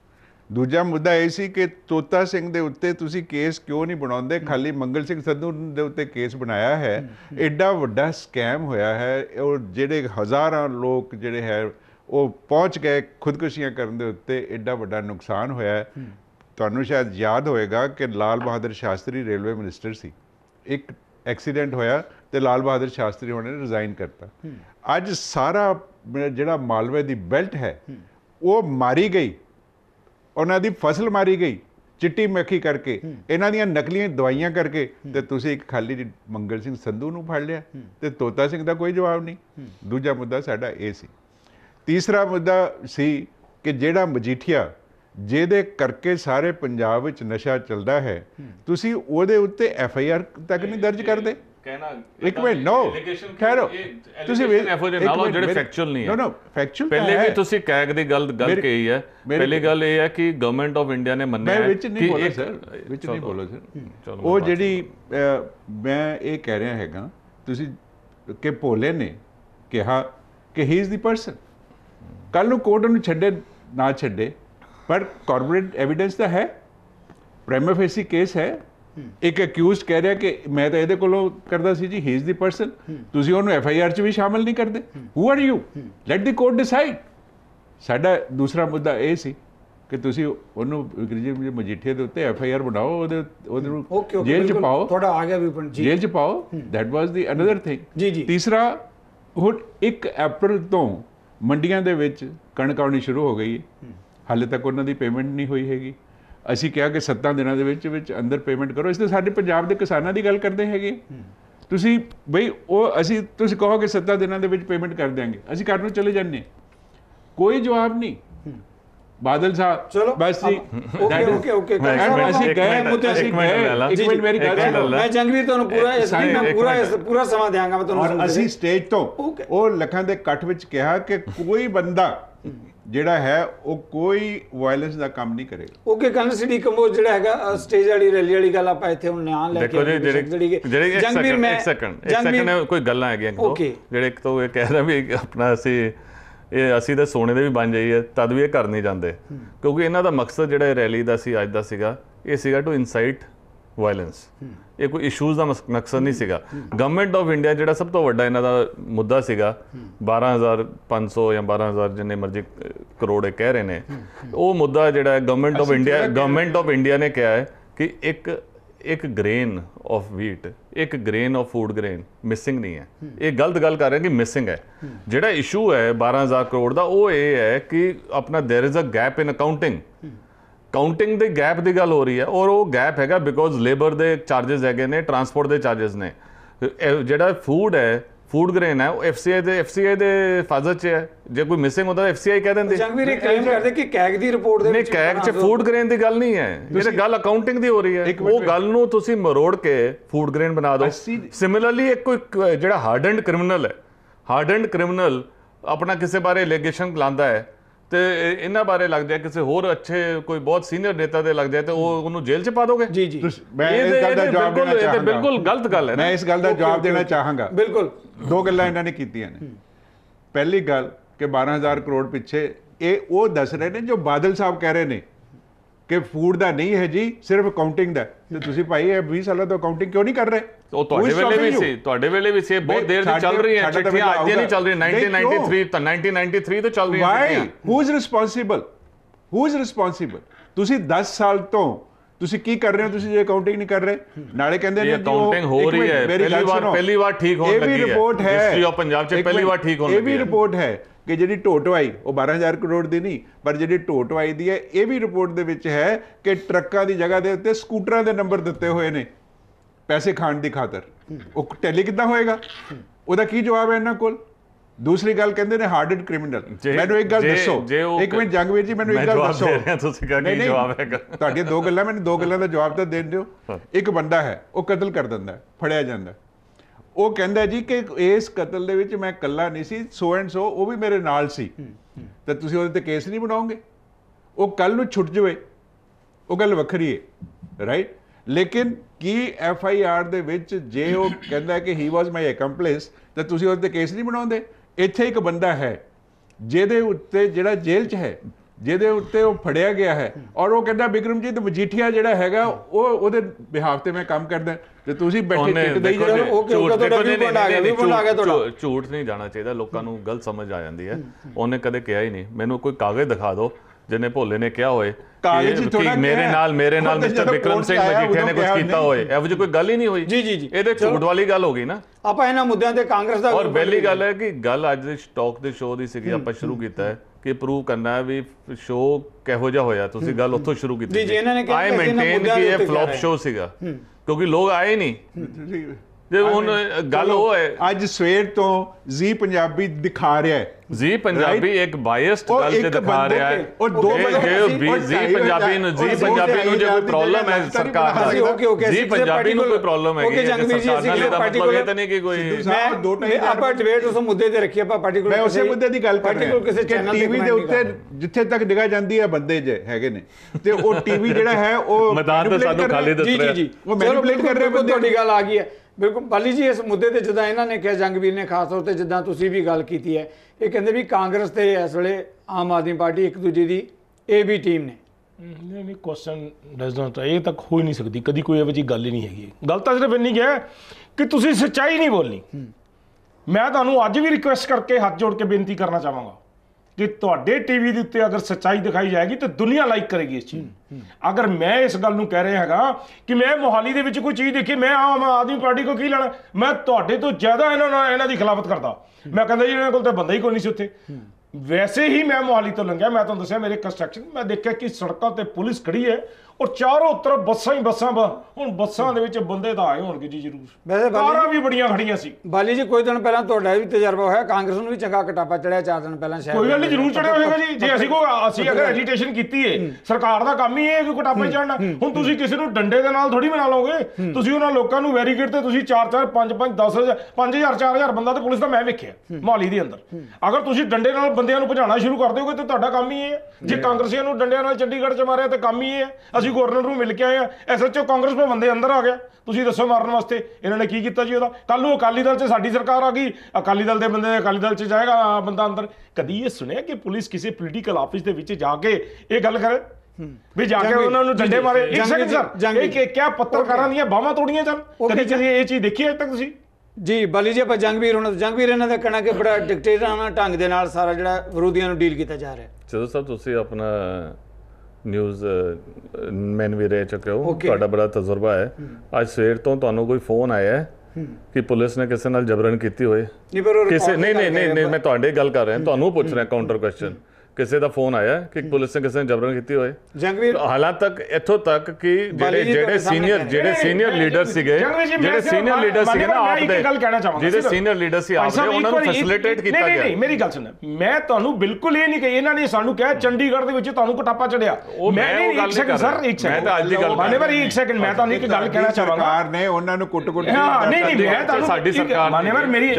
Speaker 3: ਦੂਜਾ ਮੁੱਦਾ ਇਹ ਸੀ ਕਿ ਤੋਤਾ ਸਿੰਘ ਦੇ ਉੱਤੇ ਤੁਸੀਂ ਕੇਸ ਕਿਉਂ ਨਹੀਂ ਬਣਾਉਂਦੇ ਖਾਲੀ ਮੰਗਲ ਸਿੰਘ ਸੰਧੂ ਦੇ ਉੱਤੇ ਕੇਸ ਬਣਾਇਆ ਹੈ ਐਡਾ ਵੱਡਾ ਸਕੈਮ ਹੋਇਆ ਹੈ ਉਹ ਜਿਹੜੇ ਹਜ਼ਾਰਾਂ ਲੋਕ ਜਿਹੜੇ ਹੈ ਉਹ ਪਹੁੰਚ ਗਏ ਖੁਦਕੁਸ਼ੀਆਂ ਕਰਨ ਦੇ ਉੱਤੇ ਐਡਾ ਵੱਡਾ ਨੁਕਸਾਨ ਹੋਇਆ ਤੁਹਾਨੂੰ ਸ਼ਾਇਦ ਯਾਦ ਹੋਏਗਾ ਕਿ ਲਾਲ ਬਹਾਦਰ ਸ਼ਾਸਤਰੀ ਰੇਲਵੇ ਮਿਨਿਸਟਰ ਸੀ ਇੱਕ ਐਕਸੀਡੈਂਟ ਹੋਇਆ ਤੇ ਲਾਲ ਬਹਾਦਰ ਸ਼ਾਸਤਰੀ ਹੋਣੇ ਨੇ ਰਿਜ਼ਾਈਨ ਕਰਤਾ ਅੱਜ ਸਾਰਾ ਜਿਹੜਾ ਮਾਲਵੇ ਦੀ ਬੈਲਟ ਹੈ ਉਹ ਮਾਰੀ ਗਈ ਉਹਨਾਂ ਦੀ ਫਸਲ ਮਾਰੀ ਗਈ ਚਿੱਟੀ ਮੱਖੀ ਕਰਕੇ ਇਹਨਾਂ ਦੀਆਂ ਨਕਲੀਆਂ ਦਵਾਈਆਂ ਕਰਕੇ ਤੇ ਤੁਸੀਂ ਇੱਕ ਖਾਲੀ ਮੰਗਲ ਸਿੰਘ ਸੰਧੂ ਨੂੰ ਫੜ ਲਿਆ ਤੇ ਤੋਤਾ ਸਿੰਘ ਦਾ ਕੋਈ ਜਵਾਬ ਨਹੀਂ ਦੂਜਾ ਮੁੱਦਾ ਸਾਡਾ ਇਹ ਸੀ ਤੀਸਰਾ ਮੁੱਦਾ ਸੀ ਕਿ ਜਿਹੜਾ ਮਜੀਠੀਆ ਜਿਹਦੇ ਕਰਕੇ ਸਾਰੇ ਪੰਜਾਬ ਵਿੱਚ ਨਸ਼ਾ ਚੱਲਦਾ ਹੈ ਤੁਸੀਂ ਉਹਦੇ ਉੱਤੇ ਐਫ ਆਈ ਆਰ ਤੱਕ ਨਹੀਂ ਦਰਜ ਕਰਦੇ
Speaker 2: ਕਹਿਣਾ ਇੱਕ ਮਿੰਟ ਨੋ ਖੈਰੋ
Speaker 3: ਤੁਸੀਂ ਐਫਓ ਦੇ ਨਾਲ ਜਿਹੜੇ ਫੈਕਚੁਅਲ ਨਹੀਂ ਹੈ ਨੋ ਨੋ ਫੈਕਚੁਅਲ ਪਹਿਲੇ ਵੀ
Speaker 2: ਤੁਸੀਂ ਕੈਗ ਦੀ ਗੱਲ ਗੱਲ ਕਹੀ ਹੈ ਪਹਿਲੀ ਗੱਲ ਇਹ ਹੈ ਕਿ ਗਵਰਨਮੈਂਟ ਆਫ ਇੰਡੀਆ ਨੇ ਮੰਨਿਆ ਹੈ ਮੈਂ ਵਿੱਚ ਨਹੀਂ ਬੋਲੋ ਸਰ ਵਿੱਚ ਨਹੀਂ ਬੋਲੋ
Speaker 3: ਸਰ ਉਹ ਜਿਹੜੀ ਮੈਂ ਇਹ ਕਹਿ ਰਿਹਾ ਹੈਗਾ ਤੁਸੀਂ ਕਿ ਭੋਲੇ ਨੇ ਕਿਹਾ ਕਿ ਹੀ ਇਜ਼ ਦੀ ਪਰਸਨ ਕੱਲ ਨੂੰ ਕੋਰਟ ਨੂੰ ਛੱਡੇ ਨਾ ਛੱਡੇ ਪਰ ਕਾਰਪੋਰੇਟ ਐਵੀਡੈਂਸ ਤਾਂ ਹੈ ਪ੍ਰਾਈਮਰ ਫੇਸੀ ਕੇਸ ਹੈ ਇੱਕ ਅਕਿਊਜ਼ਡ ਕਹਿ ਰਿਹਾ ਕਿ ਮੈਂ ਤਾਂ ਇਹਦੇ ਕੋਲੋਂ ਕਰਦਾ ਸੀ ਜੀ ਹੀ ਇਜ਼ ਦੀ ਪਰਸਨ ਤੁਸੀਂ ਉਹਨੂੰ ਐਫ ਆਈ ਆਰ 'ਚ ਵੀ ਸ਼ਾਮਲ ਨਹੀਂ ਕਰਦੇ who are you let the court decide ਸਾਡਾ ਦੂਸਰਾ ਮੁੱਦਾ ਇਹ ਸੀ ਕਿ ਤੁਸੀਂ ਉਹਨੂੰ ਗ੍ਰਿਜੇ ਮਜੀਠੇ ਦੇ ਉੱਤੇ ਐਫ ਆਈ ਆਰ ਬਣਾਓ ਉਹਦੇ ਉਹਦੇ ਨੂੰ ਜੇਲ੍ਹ 'ਚ ਪਾਓ ਥੋੜਾ
Speaker 1: ਆ ਗਿਆ ਵਿਪਨ ਜੀ ਜੇਲ੍ਹ
Speaker 3: 'ਚ ਪਾਓ that was the other thing ਤੀਸਰਾ ਹੁਣ 1 ਅਪ੍ਰੈਲ ਤੋਂ ਮੰਡੀਆਂ ਦੇ ਵਿੱਚ ਕਣਕ ਆਉਣੀ ਸ਼ੁਰੂ ਹੋ ਗਈ ਹੈ ਹਾਲੇ ਤੱਕ ਉਹਨਾਂ ਦੀ ਪੇਮੈਂਟ ਨਹੀਂ ਹੋਈ ਹੈਗੀ ਅਸੀਂ ਕਿਹਾ ਕਿ 7 ਦਿਨਾਂ ਦੇ ਵਿੱਚ ਵਿੱਚ ਅੰਦਰ ਪੇਮੈਂਟ ਕਰੋ ਇਸ ਤੇ ਸਾਡੇ ਪੰਜਾਬ ਦੇ ਕਿਸਾਨਾਂ ਦੀ ਗੱਲ ਕਰਦੇ ਹੈਗੇ ਤੁਸੀਂ ਬਈ ਉਹ ਅਸੀਂ ਤੁਸੀਂ ਕਹੋਗੇ 7 ਦਿਨਾਂ ਦੇ ਵਿੱਚ ਪੇਮੈਂਟ ਕਰ ਦੇਾਂਗੇ ਅਸੀਂ ਕਰਨ ਨੂੰ ਚਲੇ ਜਾਂਦੇ ਕੋਈ ਜਵਾਬ ਨਹੀਂ ਬਾਦਲ ਸਾਹਿਬ ਚਲੋ ਬਸ ਜੀ ਓਕੇ ਓਕੇ ਓਕੇ ਅਸੀਂ ਗਏ ਮੁੱਦੇ ਅਸੀਂ ਗਏ ਇੱਕ ਮਿੰਟ ਮੇਰੀ ਗੱਲ ਸੁਣੋ ਮੈਂ ਜੰਗਵੀਰ ਤੁਹਾਨੂੰ ਪੂਰਾ ਇਸ ਲਈ ਮੈਂ ਪੂਰਾ ਪੂਰਾ ਸਮਾਂ ਦੇਵਾਂਗਾ ਮੈਂ ਤੁਹਾਨੂੰ ਅਸੀਂ ਸਟੇਜ ਤੋਂ ਉਹ ਲੱਖਾਂ ਦੇ ਇਕੱਠ ਵਿੱਚ ਕਿਹਾ ਕਿ ਕੋਈ ਬੰਦਾ ਜਿਹੜਾ ਹੈ ਉਹ ਕੋਈ ਵਾਇਲੈਂਸ ਦਾ ਕੰਮ ਨਹੀਂ ਕਰੇਗਾ
Speaker 1: ਉਹ ਕਿ ਕਨਸਡੀ ਕੰਬੋਜ ਜਿਹੜਾ ਹੈਗਾ ਸਟੇਜ ਵਾਲੀ ਰੈਲੀ ਵਾਲੀ ਗੱਲ ਆਪਾਂ ਇੱਥੇ ਹੁਣ ਨਿਆਂ ਲੈ ਕੇ ਜਿਹੜੇ ਜਿਹੜੇ ਇੱਕ ਸੈਕਿੰਡ ਇੱਕ ਸੈਕਿੰਡ
Speaker 3: ਕੋਈ
Speaker 2: ਗੱਲਾਂ ਹੈਗੀਆਂ ਜਿਹੜੇ ਇੱਕ ਤੋਂ ਇਹ ਕਹਿ ਰਹੇ ਵੀ ਆਪਣਾ ਅਸੀਂ ਇਹ ਅਸੀਂ ਤਾਂ ਸੋਨੇ ਦੇ ਵੀ ਬਣ ਜਾਈਏ ਤਦ ਵੀ ਇਹ ਕਰ ਨਹੀਂ ਜਾਂਦੇ ਕਿਉਂਕਿ ਇਹਨਾਂ ਦਾ ਮਕਸਦ ਜਿਹੜਾ ਰੈਲੀ ਦਾ ਸੀ ਅੱਜ ਦਾ ਸੀਗਾ ਇਹ ਸੀਗਾ ਟੂ ਇਨਸਾਈਟ ਵਾਇਲੈਂਸ ਇਹ ਕੋਈ ਇਸ਼ੂਜ਼ ਦਾ ਮਕਸਦ ਨਹੀਂ ਸੀਗਾ ਗਵਰਨਮੈਂਟ ਆਫ ਇੰਡੀਆ ਜਿਹੜਾ ਸਭ ਤੋਂ ਵੱਡਾ ਇਹਨਾਂ ਦਾ ਮੁੱਦਾ ਸੀਗਾ 12500 ਜਾਂ 12000 ਜਿੰਨੇ ਮਰਜ਼ੀ ਕਰੋੜੇ ਕਹਿ ਰਹੇ ਨੇ ਉਹ ਮੁੱਦਾ ਜਿਹੜਾ government of India government of India ਨੇ ਕਿਹਾ ਹੈ ਕਿ ਇੱਕ ਇੱਕ ਗ੍ਰੇਨ ਆਫ ਵੀਟ ਇੱਕ grain of food grain missing ਨਹੀਂ ਹੈ ਇਹ ਗਲਤ ਗੱਲ ਕਰ ਰਹੇ ਕਿ ਮਿਸਿੰਗ ਹੈ ਜਿਹੜਾ ਇਸ਼ੂ ਹੈ 12000 ਕਰੋੜ ਦਾ ਉਹ ਇਹ ਹੈ ਕਿ ਆਪਣਾ there is a gap in accounting counting ਦੇ ਗੈਪ ਦੀ ਗੱਲ ਹੋ ਰਹੀ ਹੈ ਔਰ ਉਹ ਗੈਪ ਹੈਗਾ ਬਿਕੋਜ਼ ਲੇਬਰ ਦੇ ਚਾਰजेस ਹੈਗੇ ਨੇ ਟਰਾਂਸਪੋਰਟ ਦੇ ਚਾਰजेस ਨੇ ਜਿਹੜਾ ਫੂਡ ਹੈ ਫੂਡ ਗ੍ਰੇਨ ਹੈ ਉਹ ਐਫਸੀਆਈ ਦੇ ਐਫਸੀਆਈ ਦੇ ਫਾਜ਼ਤ 'ਚ ਹੈ ਜੇ ਕੋਈ ਮਿਸਿੰਗ ਹੁੰਦਾ ਐਫਸੀਆਈ ਕਹਿ ਦਿੰਦੇ ਜੰਗਵੀਰ ਇਹ ਕਲੇਮ ਕਰਦੇ
Speaker 1: ਕਿ ਕੈਗ ਦੀ ਰਿਪੋਰਟ ਦੇ ਵਿੱਚ ਨਹੀਂ ਕੈਗ 'ਚ ਫੂਡ
Speaker 2: ਗ੍ਰੇਨ ਦੀ ਗੱਲ ਨਹੀਂ ਹੈ ਇਹ ਗੱਲ ਅਕਾਊਂਟਿੰਗ ਦੀ ਹੋ ਰਹੀ ਹੈ ਉਹ ਗੱਲ ਨੂੰ ਤੁਸੀਂ ਮਰੋੜ ਕੇ ਫੂਡ ਗ੍ਰੇਨ ਬਣਾ ਦਿਓ ਸਿਮਿਲਰਲੀ ਇੱਕ ਕੋਈ ਜਿਹੜਾ ਹਾਰਡਨਡ ਕ੍ਰਿਮੀਨਲ ਹੈ ਹਾਰਡਨਡ ਕ੍ਰਿਮੀਨਲ ਆਪਣਾ ਕਿਸੇ ਬਾਰੇ ਅਲੀਗੇਸ਼ਨ ਲਾਂਦਾ ਹੈ ਤੇ ਇਹਨਾਂ ਬਾਰੇ ਲੱਗਦਾ ਕਿਸੇ ਹੋਰ ਅੱਛੇ ਕੋਈ ਬਹੁਤ ਸੀਨੀਅਰ ਨੇਤਾ ਦੇ ਲੱਗਦਾ ਤੇ ਉਹ ਉਹਨੂੰ ਜੇਲ੍ਹ 'ਚ ਪਾ ਦੋਗੇ
Speaker 3: ਜੀ ਜੀ ਮੈਂ ਇਸ ਗੱਲ ਦਾ ਜਵਾਬ ਦੇਣਾ ਚਾਹਾਂਗਾ ਇਹ ਬਿਲਕੁਲ ਗਲਤ ਗੱਲ ਹੈ ਮੈਂ ਇਸ ਗੱਲ ਦਾ ਜਵਾਬ ਦੇਣਾ ਚਾਹਾਂਗਾ ਬਿਲਕੁਲ ਦੋ ਗੱਲਾਂ ਇਹਨਾਂ ਨੇ ਕੀਤੀਆਂ ਨੇ ਪਹਿਲੀ ਗੱਲ ਕਿ 12000 ਕਰੋੜ ਪਿੱਛੇ ਇਹ ਉਹ ਦੱਸ ਰਹੇ ਨੇ ਜੋ ਬਾਦਲ ਸਾਹਿਬ ਕਹਿ ਰਹੇ ਨੇ ਕਿ ਫੂਡ ਦਾ ਨਹੀਂ ਹੈ ਜੀ ਸਿਰਫ ਅਕਾਊਂਟਿੰਗ ਦਾ ਤੇ ਤੁਸੀਂ ਭਾਈ ਇਹ 20 ਸਾਲਾਂ ਤੋਂ ਅਕਾਊਂਟਿੰਗ ਕਿਉਂ ਨਹੀਂ ਕਰ ਰਹੇ
Speaker 2: ਉਹ ਤੁਹਾਡੇ ਵੇਲੇ ਵੀ ਸੀ ਤੁਹਾਡੇ ਵੇਲੇ ਵੀ ਸੀ ਬਹੁਤ ਦੇਰ ਦੀ ਚੱਲ ਰਹੀ ਹੈ ਚਿੱਠੀਆਂ ਅੱਜ ਨਹੀਂ ਚੱਲ ਰਹੀ 1993 ਤਾਂ 1993 ਤੋਂ ਚੱਲ ਰਹੀ ਹੈ why
Speaker 3: who is responsible who is responsible ਤੁਸੀਂ 10 ਸਾਲ ਤੋਂ ਤੁਸੀਂ ਕੀ ਕਰ ਰਹੇ ਹੋ ਤੁਸੀਂ ਜੇ ਅਕਾਊਂਟਿੰਗ ਨਹੀਂ ਕਰ ਰਹੇ ਨਾਲੇ ਕਹਿੰਦੇ ਨੇ ਅਕਾਊਂਟਿੰਗ ਹੋ ਰਹੀ ਹੈ ਪਹਿਲੀ ਵਾਰ ਪਹਿਲੀ ਵਾਰ ਠੀਕ ਹੋਣ ਲੱਗੀ ਹੈ ਇਹ ਵੀ ਰਿਪੋਰਟ ਹੈ ਹਿਸਟਰੀ ਆਫ ਪੰਜਾਬ 'ਚ ਪਹਿਲੀ ਵਾਰ ਠੀਕ ਹੋਣ ਲੱਗੀ ਹੈ ਇਹ ਵੀ ਰਿਪੋਰਟ ਹੈ ਕਿ ਜਿਹੜੀ ਢੋਟਵਾਈ ਉਹ 12000 ਕਰੋੜ ਦੀ ਨਹੀਂ ਪਰ ਜਿਹੜੀ ਢੋਟਵਾਈ ਦੀ ਹੈ ਇਹ ਵੀ ਰਿਪੋਰਟ ਦੇ ਵਿੱਚ ਹੈ ਕਿ ਟਰੱਕਾਂ ਦੀ ਜਗ੍ਹਾ ਦੇ ਉੱਤੇ ਸਕੂਟਰਾਂ ਦੇ ਨੰਬਰ ਦਿੱਤੇ ਹੋਏ ਨੇ ਪੈਸੇ ਖਾਣ ਦੀ ਖਾਤਰ ਉਹ ਟੈਲੀ ਕਿੱਦਾਂ ਹੋਏਗਾ ਉਹਦਾ ਕੀ ਜਵਾਬ ਹੈ ਇਹਨਾਂ ਕੋਲ ਦੂਸਰੀ ਗੱਲ ਕਹਿੰਦੇ ਨੇ ਹਾਰਡਡ ਕ੍ਰਿਮੀਨਲ ਮੈਨੂੰ ਇੱਕ ਗੱਲ ਦੱਸੋ ਇੱਕ ਮਿੰਟ ਜਗਵੀਰ ਜੀ ਮੈਨੂੰ ਇੱਕ ਗੱਲ ਦੱਸੋ ਤੁਸੀਂ ਕਹਿੰਦੇ ਕੀ ਜਵਾਬ ਹੈਗਾ ਤੁਹਾਡੇ ਦੋ ਗੱਲਾਂ ਮੈਨੂੰ ਦੋ ਗੱਲਾਂ ਦਾ ਜਵਾਬ ਤਾਂ ਦੇ ਦਿਓ ਇੱਕ ਬੰਦਾ ਹੈ ਉਹ ਕਤਲ ਕਰ ਦਿੰਦਾ ਫੜਿਆ ਜਾਂਦਾ ਉਹ ਕਹਿੰਦਾ ਜੀ ਕਿ ਇਸ ਕਤਲ ਦੇ ਵਿੱਚ ਮੈਂ ਇਕੱਲਾ ਨਹੀਂ ਸੀ ਸੋ ਐਂਡ ਸੋ ਉਹ ਵੀ ਮੇਰੇ ਨਾਲ ਸੀ ਤੇ ਤੁਸੀਂ ਉਹਦੇ ਤੇ ਕੇਸ ਨਹੀਂ ਬਣਾਉਂਗੇ ਉਹ ਕੱਲ ਨੂੰ ਛੁੱਟ ਜਾਵੇ ਉਹ ਗੱਲ ਵੱਖਰੀ ਹੈ ਰਾਈਟ ਲੇਕਿਨ ਕੀ ਐਫ ਆਈ ਆਰ ਦੇ ਵਿੱਚ ਜੇ ਉਹ ਕਹਿੰਦਾ ਕਿ ਹੀ ਵਾਸ ਮਾਈ ਅਕੰਪਲਿਸ ਤਾਂ ਤੁਸੀਂ ਉਹਦੇ ਤੇ ਕੇਸ ਨਹੀਂ ਬਣਾਉਂਦੇ ਇੱਥੇ ਇੱਕ ਬੰਦਾ ਹੈ ਜਿਹਦੇ ਉੱਤੇ ਜਿਹੜਾ ਜੇਲ੍ਹ 'ਚ ਹੈ ਜਿਹਦੇ ਉੱਤੇ ਉਹ ਫੜਿਆ ਗਿਆ ਹੈ ਔਰ ਉਹ ਕਹਿੰਦਾ ਬਿਕਰਮਜੀਤ ਮਜੀਠੀਆ ਜਿਹੜਾ ਹੈਗਾ ਉਹ ਉਹਦੇ ਬਿਹਾਫ ਤੇ ਮੈਂ ਕੰਮ ਕਰਦਾ ਤੇ ਤੁਸੀਂ ਬੈਠੇ ਟਿੱਟ ਦੇਈ ਜਿਹੜਾ ਉਹ ਕਿਉਂ ਤੁਹਾਡਾ ਵੀ ਪੁਆਇੰਟ ਆ ਗਿਆ ਵੀ ਪੁਆਇੰਟ ਆ ਗਿਆ ਤੁਹਾਡਾ
Speaker 2: ਝੂਠ ਨਹੀਂ ਜਾਣਾ ਚਾਹੀਦਾ ਲੋਕਾਂ ਨੂੰ ਗਲਤ ਸਮਝ ਆ ਜਾਂਦੀ ਹੈ ਉਹਨੇ ਕਦੇ ਕਿਹਾ ਹੀ ਨਹੀਂ ਮੈਨੂੰ ਕੋਈ ਕਾਗਜ਼ ਦਿਖਾ ਦਿਓ ਜਿਹਨੇ ਭੋਲੇ ਨੇ ਕਿਹਾ ਹੋਏ ਕਿ ਮੇਰੇ ਨਾਲ ਮੇਰੇ ਨਾਲ ਮਿਸਟਰ ਵਿਕਰਮ ਸਿੰਘ ਮਜੀਠੀਆ ਨੇ ਕੁਝ ਕੀਤਾ ਹੋਏ ਇਹੋ ਜਿਹੀ ਕੋਈ ਗੱਲ ਹੀ ਨਹੀਂ ਹੋਈ ਜੀ ਜੀ ਜੀ ਇਹਦੇ ਝੂਠ ਵਾਲੀ ਗੱਲ ਹੋ ਗਈ ਨਾ
Speaker 1: ਆਪਾਂ ਇਹਨਾਂ ਮੁੱਦਿਆਂ ਤੇ ਕਾਂਗਰਸ ਦਾ ਔਰ ਬੈਲੀ ਗੱਲ
Speaker 2: ਹੈ ਕਿ ਗੱਲ ਅੱਜ ਦੇ ਸਟਾਕ ਦੇ ਸ਼ੋਅ ਦੀ ਸੀਗੀ ਆਪਾਂ ਸ਼ੁਰੂ ਕੀਤਾ ਹੈ ਕਿ ਪ੍ਰੂਵ ਕਰਨਾ ਵੀ ਸ਼ੋ ਕਿਹੋ ਜਿਹਾ ਹੋਇਆ ਤੁਸੀਂ ਗੱਲ ਉੱਥੋਂ ਸ਼ੁਰੂ ਕੀਤੀ ਜੀ ਜੀ ਇਹਨਾਂ ਨੇ ਕਿਹਾ ਮੇਨਟੇਨ ਕਿ ਇਹ ਫਲॉप ਸ਼ੋ ਸੀਗਾ ਕਿਉਂਕਿ ਲੋਕ ਆਏ ਨਹੀਂ ਜੇ ਹੁਣ ਗੱਲ ਉਹ ਹੈ ਅੱਜ
Speaker 3: ਸਵੇਰ ਤੋਂ ਜੀ ਪੰਜਾਬੀ ਦਿਖਾ ਰਿਹਾ ਹੈ
Speaker 2: ਜੀ ਪੰਜਾਬੀ ਇੱਕ ਬਾਇਸਡ ਗੱਲ ਤੇ ਦਿਖਾ ਰਿਹਾ ਹੈ ਔਰ ਦੋ ਬੰਦੇ ਜੀ ਪੰਜਾਬੀ ਨੂੰ ਜੀ ਪੰਜਾਬੀ ਨੂੰ ਜੇ
Speaker 1: ਕੋਈ ਪ੍ਰੋਬਲਮ ਹੈ ਸਰਕਾਰ
Speaker 2: ਦਾ ਓਕੇ ਓਕੇ ਜੀ ਪੰਜਾਬੀ ਨੂੰ ਕੋਈ ਪ੍ਰੋਬਲਮ ਹੈ ਓਕੇ ਜੰਗਵੀਰ ਜੀ ਅਸੀਂ ਇਹਦਾ ਪਾਰਟੀਕੁਲਰ ਤਾਂ ਨਹੀਂ ਕਿ ਕੋਈ ਮੈਂ
Speaker 1: ਦੋ ਢਾਈ ਆਪਾਂ ਟਵੇਟ ਉਸ ਮੁੱਦੇ ਤੇ ਰੱਖੀ ਆਪਾਂ ਪਾਰਟੀਕੁਲਰ ਮੈਂ ਉਸੇ ਮੁੱਦੇ ਦੀ ਗੱਲ ਕਰ ਰਿਹਾ ਕਿਸੇ ਚੈਨਲ ਟੀਵੀ ਦੇ ਉੱਤੇ
Speaker 3: ਜਿੱਥੇ ਤੱਕ ਡਿਗਾ ਜਾਂਦੀ ਹੈ ਬੰਦੇ ਜੇ ਹੈਗੇ ਨੇ ਤੇ ਉਹ ਟੀਵੀ [LAUGHS] ਜਿਹੜਾ ਹੈ ਉਹ ਮੈਦਾਨ ਤਾਂ ਸਾਨੂੰ ਖਾਲੀ
Speaker 1: ਦੱਸ ਰਿਹਾ ਜੀ ਜੀ ਉਹ ਮੈਨੂਪਲੇਟ ਕਰ ਰਹੇ ਕੋਈ ਤੁਹਾਡੀ ਗੱਲ ਆ ਗਈ ਹੈ ਬਿਲਕੁਲ ਬਾਲੀ ਜੀ ਇਸ ਮੁੱਦੇ ਤੇ ਜਿੱਦਾਂ ਇਹਨਾਂ ਨੇ ਕਿਹਾ ਜੰਗਵੀਰ ਨੇ ਖਾਸ ਤੌਰ ਤੇ ਜਿੱਦਾਂ ਤੁਸੀਂ ਵੀ ਗੱਲ ਕੀਤੀ ਹੈ ਇਹ ਕਹਿੰਦੇ ਵੀ ਕਾਂਗਰਸ ਤੇ ਇਸ ਵੇਲੇ ਆਮ ਆਦਮੀ ਪਾਰਟੀ ਇੱਕ ਦੂਜੇ ਦੀ ਏ ਵੀ ਟੀਮ ਨੇ ਨਹੀਂ ਨਹੀਂ ਕੁਐਸਚਨ
Speaker 4: ਡਸ ਨਾਟ ਇਹ ਤੱਕ ਹੋ ਹੀ ਨਹੀਂ ਸਕਦੀ ਕਦੀ ਕੋਈ ਇਹੋ ਜੀ ਗੱਲ ਹੀ ਨਹੀਂ ਹੈਗੀ ਗੱਲ ਤਾਂ ਸਿਰਫ ਇੰਨੀ ਹੈ ਕਿ ਤੁਸੀਂ ਸੱਚਾਈ ਨਹੀਂ ਬੋਲਨੀ ਮੈਂ ਤੁਹਾਨੂੰ ਅੱਜ ਵੀ ਰਿਕੁਐਸਟ ਕਰਕੇ ਹੱਥ ਜੋੜ ਕੇ ਬੇਨਤੀ ਕਰਨਾ ਚਾਹਾਂਗਾ ਕਿ ਤੁਹਾਡੇ ਟੀਵੀ ਦੇ ਉੱਤੇ ਅਗਰ ਸੱਚਾਈ ਦਿਖਾਈ ਜਾਏਗੀ ਤਾਂ ਦੁਨੀਆ ਲਾਈਕ ਕਰੇਗੀ ਇਸ ਚੀਜ਼ ਅਗਰ ਮੈਂ ਇਸ ਗੱਲ ਨੂੰ ਕਹਿ ਰਿਹਾ ਹੈਗਾ ਕਿ ਮੈਂ ਮੋਹਾਲੀ ਦੇ ਵਿੱਚ ਕੋਈ ਚੀਜ਼ ਦੇਖੀ ਮੈਂ ਆਮ ਆਦਮੀ ਪਾਰਟੀ ਕੋ ਕੀ ਲੈਣਾ ਮੈਂ ਤੁਹਾਡੇ ਤੋਂ ਜ਼ਿਆਦਾ ਇਹਨਾਂ ਨਾਲ ਇਹਨਾਂ ਦੀ ਖਿਲਾਫਤ ਕਰਦਾ ਮੈਂ ਕਹਿੰਦਾ ਜੀ ਇਹਨਾਂ ਕੋਲ ਤਾਂ ਬੰਦਾ ਹੀ ਕੋਈ ਨਹੀਂ ਸੀ ਉੱਥੇ ਵੈਸੇ ਹੀ ਮੈਂ ਮੋਹਾਲੀ ਤੋਂ ਲੰਘਿਆ ਮੈਂ ਤੁਹਾਨੂੰ ਦੱਸਿਆ ਮੇਰੇ ਕੰਸਟਰਕਸ਼ਨ ਮੈਂ ਦੇਖਿਆ ਕਿ ਸੜਕਾਂ ਤੇ ਪੁਲਿਸ ਖੜੀ ਹੈ ਔਰ ਚਾਰੋਂ ਤਰਫ ਬੱਸਾਂ ਹੀ ਬੱਸਾਂ
Speaker 1: ਹੁਣ ਬੱਸਾਂ ਦੇ ਵਿੱਚ ਬੰਦੇ ਤਾਂ ਆਏ ਹੋਣਗੇ ਜੀ ਜ਼ਰੂਰ ਕਾਰਾਂ ਵੀ ਬੜੀਆਂ ਖੜੀਆਂ ਸੀ ਬਾਲੀ ਜੀ ਕੋਈ ਦਿਨ ਪਹਿਲਾਂ ਤੁਹਾਡਾ ਵੀ ਤਜਰਬਾ ਹੋਇਆ ਕਾਂਗਰਸ ਨੂੰ ਵੀ ਚੰਗਾ ਕਟਾਪਾ ਚੜਿਆ ਚਾਰ ਦਿਨ ਪਹਿਲਾਂ ਸ਼ਾਇਦ ਕੋਈ ਨਹੀਂ ਜ਼ਰੂਰ ਚੜਿਆ ਹੋਵੇਗਾ ਜੀ ਜੇ ਅਸੀਂ ਕੋ ਅਸੀਂ ਅਗਰ
Speaker 4: ਐਜੀਟੇਸ਼ਨ ਕੀਤੀ ਹੈ
Speaker 1: ਸਰਕਾਰ ਦਾ ਕੰਮ ਹੀ ਇਹ ਕਿ ਕਟਾਪੇ ਚੜਨਾ
Speaker 4: ਹੁਣ ਤੁਸੀਂ ਕਿਸੇ ਨੂੰ ਡੰਡੇ ਦੇ ਨਾਲ ਥੋੜੀ ਬਣਾ ਲਓਗੇ ਤੁਸੀਂ ਉਹਨਾਂ ਲੋਕਾਂ ਨੂੰ ਵੈਰੀਗੇਟ ਤੇ ਤੁਸੀਂ 4 4 5 5 10000 5000 4000 ਬੰਦਾ ਤੇ ਪੁਲਿਸ ਦਾ ਮੈਂ ਵੇਖਿਆ ਮੋਹਾਲੀ ਦੇ ਅੰਦਰ ਅਗਰ ਤੁਸੀਂ ਡੰਡੇ ਨਾਲ ਬੰਦਿਆਂ ਨੂੰ ਭਜਾਣਾ ਸ਼ੁਰੂ ਕਰ ਦਿਓਗੇ ਤੇ ਤੁਹਾਡਾ ਕੰਮ ਹੀ ਹੈ ਜੇ ਕਾਂਗਰਸੀਆਂ ਨੂੰ ਡੰਡਿਆਂ ਨਾਲ ਚੰਡੀਗੜ੍ਹ 'ਚ ਮਾਰਿਆ ਤੇ ਕੰਮ ਹੀ ਹੈ ਅਸੀਂ ਗਵਰਨਰ ਨੂੰ ਮਿਲ ਕੇ ਆਏ ਆ ਐਸਐਚਓ ਕਾਂਗਰਸ ਦੇ ਬੰਦੇ ਅੰਦਰ ਆ ਗਿਆ ਤੁਸੀਂ ਦੱਸੋ ਮਾਰਨ ਵਾਸਤੇ ਇਹਨਾਂ ਨੇ ਕੀ ਕੀਤਾ ਜੀ ਉਹਦਾ ਕੱਲ ਨੂੰ ਅਕਾਲੀ ਦਲ 'ਚ ਸਾਡੀ ਸਰਕਾਰ ਆ ਗਈ ਅਕਾਲੀ ਦਲ ਦੇ ਬੰਦੇ ਅਕਾਲੀ ਦਲ 'ਚ ਜਾਏਗਾ ਬੰਦਾ ਅੰਦਰ ਕਦੀ ਇਹ ਸੁਣਿਆ ਕਿ ਪੁਲਿਸ ਕਿਸੇ ਪੋਲੀਟੀਕਲ ਆਫਿਸ ਦੇ ਵਿੱਚ ਜਾ ਕੇ ਇਹ ਗੱਲ ਕਰੇ ਵੀ ਜਾ ਕੇ ਉਹਨਾਂ ਨੂੰ ਡੰਡੇ ਮਾਰੇ ਇੱਕ ਸੈਕਿੰਡ ਸਰ ਇਹ
Speaker 1: ਕੀ ਪੱਤਰਕਾਰਾਂ ਦੀਆਂ ਬਾਹਾਂ ਤੋੜੀਆਂ ਚੱਲ ਕਦੀ ਤੁਸੀਂ ਇਹ ਚੀਜ਼ ਦੇਖੀ ਹੈ ਤੱਕ ਤੁਸੀਂ ਜੀ ਬਲੀ ਜੀ ਆਪਾਂ ਜੰਗਵੀਰ ਹੁਣ ਜੰਗਵੀਰ ਇਹਨਾਂ ਦਾ ਕਹਿਣਾ ਕਿ ਬੜਾ ਡਿਕਟੇਟਰਾਂ ਢੰਗ ਦੇ ਨਾਲ ਸਾਰਾ ਜਿਹੜਾ ਵਿਰੋਧੀਆਂ ਨੂੰ ਡੀਲ ਕੀਤਾ ਜਾ ਰਿਹਾ
Speaker 2: ਜਦੋਂ ਸਭ ਤੁਸੀਂ ਆਪਣਾ ਨਿਊਜ਼ ਮੈਨ ਵੀ ਰਹਿ ਚੁੱਕੇ ਹੋ ਤੁਹਾਡਾ ਬੜਾ ਤਜਰਬਾ ਹੈ ਅੱਜ ਸਵੇਰ ਤੋਂ ਤੁਹਾਨੂੰ ਕੋਈ ਫੋਨ ਆਇਆ ਹੈ ਕਿ ਪੁਲਿਸ ਨੇ ਕਿਸੇ ਨਾਲ ਜਬਰਨ ਕੀਤੀ ਹੋਏ ਕਿਸੇ ਨਹੀਂ ਨਹੀਂ ਨਹੀਂ ਮੈਂ ਤੁਹਾਡੇ ਗੱਲ ਕਰ ਰਿਹਾ ਤੁਹਾਨੂੰ ਪੁੱਛ ਰਿਹਾ ਕਾਊਂਟਰ ਕੁਐਸਚਨ ਕਿਸੇ ਦਾ ਫੋਨ ਆਇਆ ਕਿ ਪੁਲਿਸ ਨੇ ਕਿਸੇ ਨੇ ਜਬਰਨ ਕੀਤੀ ਹੋਏ ਜੰਗਵੀਰ ਹਾਲਾਂ ਤੱਕ ਇੱਥੋਂ ਤੱਕ ਕਿ ਜਿਹੜੇ ਜਿਹੜੇ ਸੀਨੀਅਰ ਜਿਹੜੇ ਸੀਨੀਅਰ ਲੀਡਰ ਸੀਗੇ ਜਿਹੜੇ ਸੀਨੀਅਰ ਲੀਡਰ ਸੀਗੇ ਨਾ ਆਪ ਦੇ ਜਿਹੜੇ ਸੀਨੀਅਰ ਲੀਡਰ ਸੀ ਆਪ ਦੇ ਉਹਨਾਂ ਨੂੰ ਫੈਸਿਲਿਟੇਟ ਕੀਤਾ ਗਿਆ ਨਹੀਂ ਨਹੀਂ ਮੇਰੀ
Speaker 4: ਗੱਲ ਸੁਣ ਮੈਂ ਤੁਹਾਨੂੰ ਬਿਲਕੁਲ ਇਹ ਨਹੀਂ ਕਹੀ ਇਹਨਾਂ ਨੇ ਸਾਨੂੰ ਕਿਹਾ ਚੰਡੀਗੜ੍ਹ ਦੇ ਵਿੱਚ ਤੁਹਾਨੂੰ ਕਟਾਪਾ ਚੜਿਆ ਮੈਂ ਨਹੀਂ ਇੱਕ ਸੈਕਿੰਡ ਸਰ ਇੱਕ ਸੈਕਿੰਡ ਮੈਂ ਤਾਂ ਅੱਜ ਦੀ ਗੱਲ ਮੈਂ ਵਾਰੀ ਇੱਕ ਸੈਕਿੰਡ ਮੈਂ ਤੁਹਾਨੂੰ ਇੱਕ ਗੱਲ ਕਹਿਣਾ ਚਾਹਾਂਗਾ ਸਰਕਾਰ
Speaker 3: ਨੇ ਉਹਨਾਂ ਨੂੰ ਕੁੱਟ-ਕੁੱਟ ਹਾਂ ਨਹੀਂ ਨਹੀਂ ਮੈਂ ਤੁਹਾਨੂੰ ਸਾਡੀ ਸਰਕਾਰ ਮਾਨੇ ਮੇਰੀ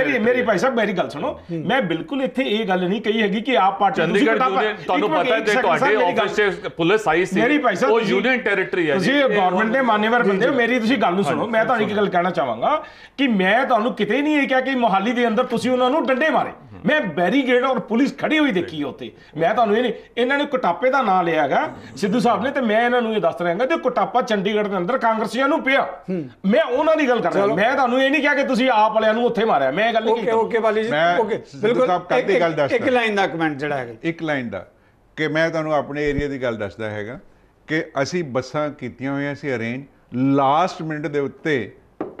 Speaker 4: ਮੇਰੀ ਮੇਰੀ ਭਾਈ ਸਾਹਿਬ ਮੇਰੀ ਗੱਲ ਸੁਣੋ ਮੈਂ ਬਿਲਕੁਲ ਇੱਥੇ ਇਹ ਗੱਲ ਨਹੀਂ ਕਹੀ ਹੈਗੀ ਕਿ ਆਪ ਪਾਰਟੀ ਚੰਡੀਗੜ੍ਹ ਯੂਨੀਅਨ ਤੁਹਾਨੂੰ ਪਤਾ ਹੈ ਤੇ ਤੁਹਾਡੇ ਆਫਿਸ
Speaker 2: ਤੇ ਪੁਲਿਸ ਆਈ ਸੀ ਉਹ ਯੂਨੀਅਨ ਟੈਰੀਟਰੀ ਹੈ ਜੀ ਗਵਰਨਮੈਂਟ
Speaker 4: ਦੇ ਮਾਨੇਵਰ ਬੰਦੇ ਹੋ ਮੇਰੀ ਤੁਸੀਂ ਗੱਲ ਨੂੰ ਸੁਣੋ ਮੈਂ ਤੁਹਾਨੂੰ ਇੱਕ ਗੱਲ ਕਹਿਣਾ ਚਾਹਾਂਗਾ ਕਿ ਮੈਂ ਤੁਹਾਨੂੰ ਕਿਤੇ ਨਹੀਂ ਇਹ ਕਿਹਾ ਕਿ ਮੋਹਾਲੀ ਦੇ ਅੰਦਰ ਤੁਸੀਂ ਉਹਨਾਂ ਨੂੰ ਡੰਡੇ ਮਾਰੇ ਮੈਂ ਬੈਰੀਗੇਡ ਔਰ ਪੁਲਿਸ ਖੜੀ ਹੋਈ ਦੇਖੀ ਉੱਥੇ ਮੈਂ ਤੁਹਾਨੂੰ ਇਹ ਨਹੀਂ ਇਹਨਾਂ ਨੇ ਕਟਾਪੇ ਦਾ ਨਾਮ ਲਿਆ ਹੈਗਾ ਸਿੱਧੂ ਸਾਹਿਬ ਨੇ ਤੇ ਮੈਂ ਇਹਨਾਂ ਨੂੰ ਇਹ ਦੱਸ ਰਿਹਾਗਾ ਕਿ ਕਟਾਪਾ ਚੰਡੀਗੜ੍ਹ ਦੇ ਅੰਦਰ ਕਾਂਗਰਸੀਆਂ ਨੂੰ ਪਿਆ ਮੈਂ ਉਹਨਾਂ ਦੀ ਗੱਲ ਕਰ ਰਿਹਾ ਮੈਂ ਤੁਹਾਨੂੰ ਇਹ ਨਹੀਂ ਕਿਹਾ ਕਿ ਤੁਸੀਂ ਆਪ ਵਾਲਿਆਂ ਨੂੰ ਉੱਥੇ
Speaker 3: ਮਾਰਿਆ ਮੈਂ ਗੱਲ ਨਹੀਂ ਕੀਤੀ ਓਕੇ ਓਕੇ ਵਾਲੀ ਜੀ ਓਕੇ ਬਿਲਕੁਲ ਇੱਕ ਲਾਈਨ ਦਾ ਕਮੈਂਟ ਜਿਹੜਾ ਜਿਹੜਾ ਹੈਗਾ ਇੱਕ ਲਾਈਨ ਦਾ ਕਿ ਮੈਂ ਤੁਹਾਨੂੰ ਆਪਣੇ ਏਰੀਆ ਦੀ ਗੱਲ ਦੱਸਦਾ ਹੈਗਾ ਕਿ ਅਸੀਂ ਬੱਸਾਂ ਕੀਤੀਆਂ ਹੋਈਆਂ ਸੀ ਅਰੇਂਜ ਲਾਸਟ ਮਿੰਟ ਦੇ ਉੱਤੇ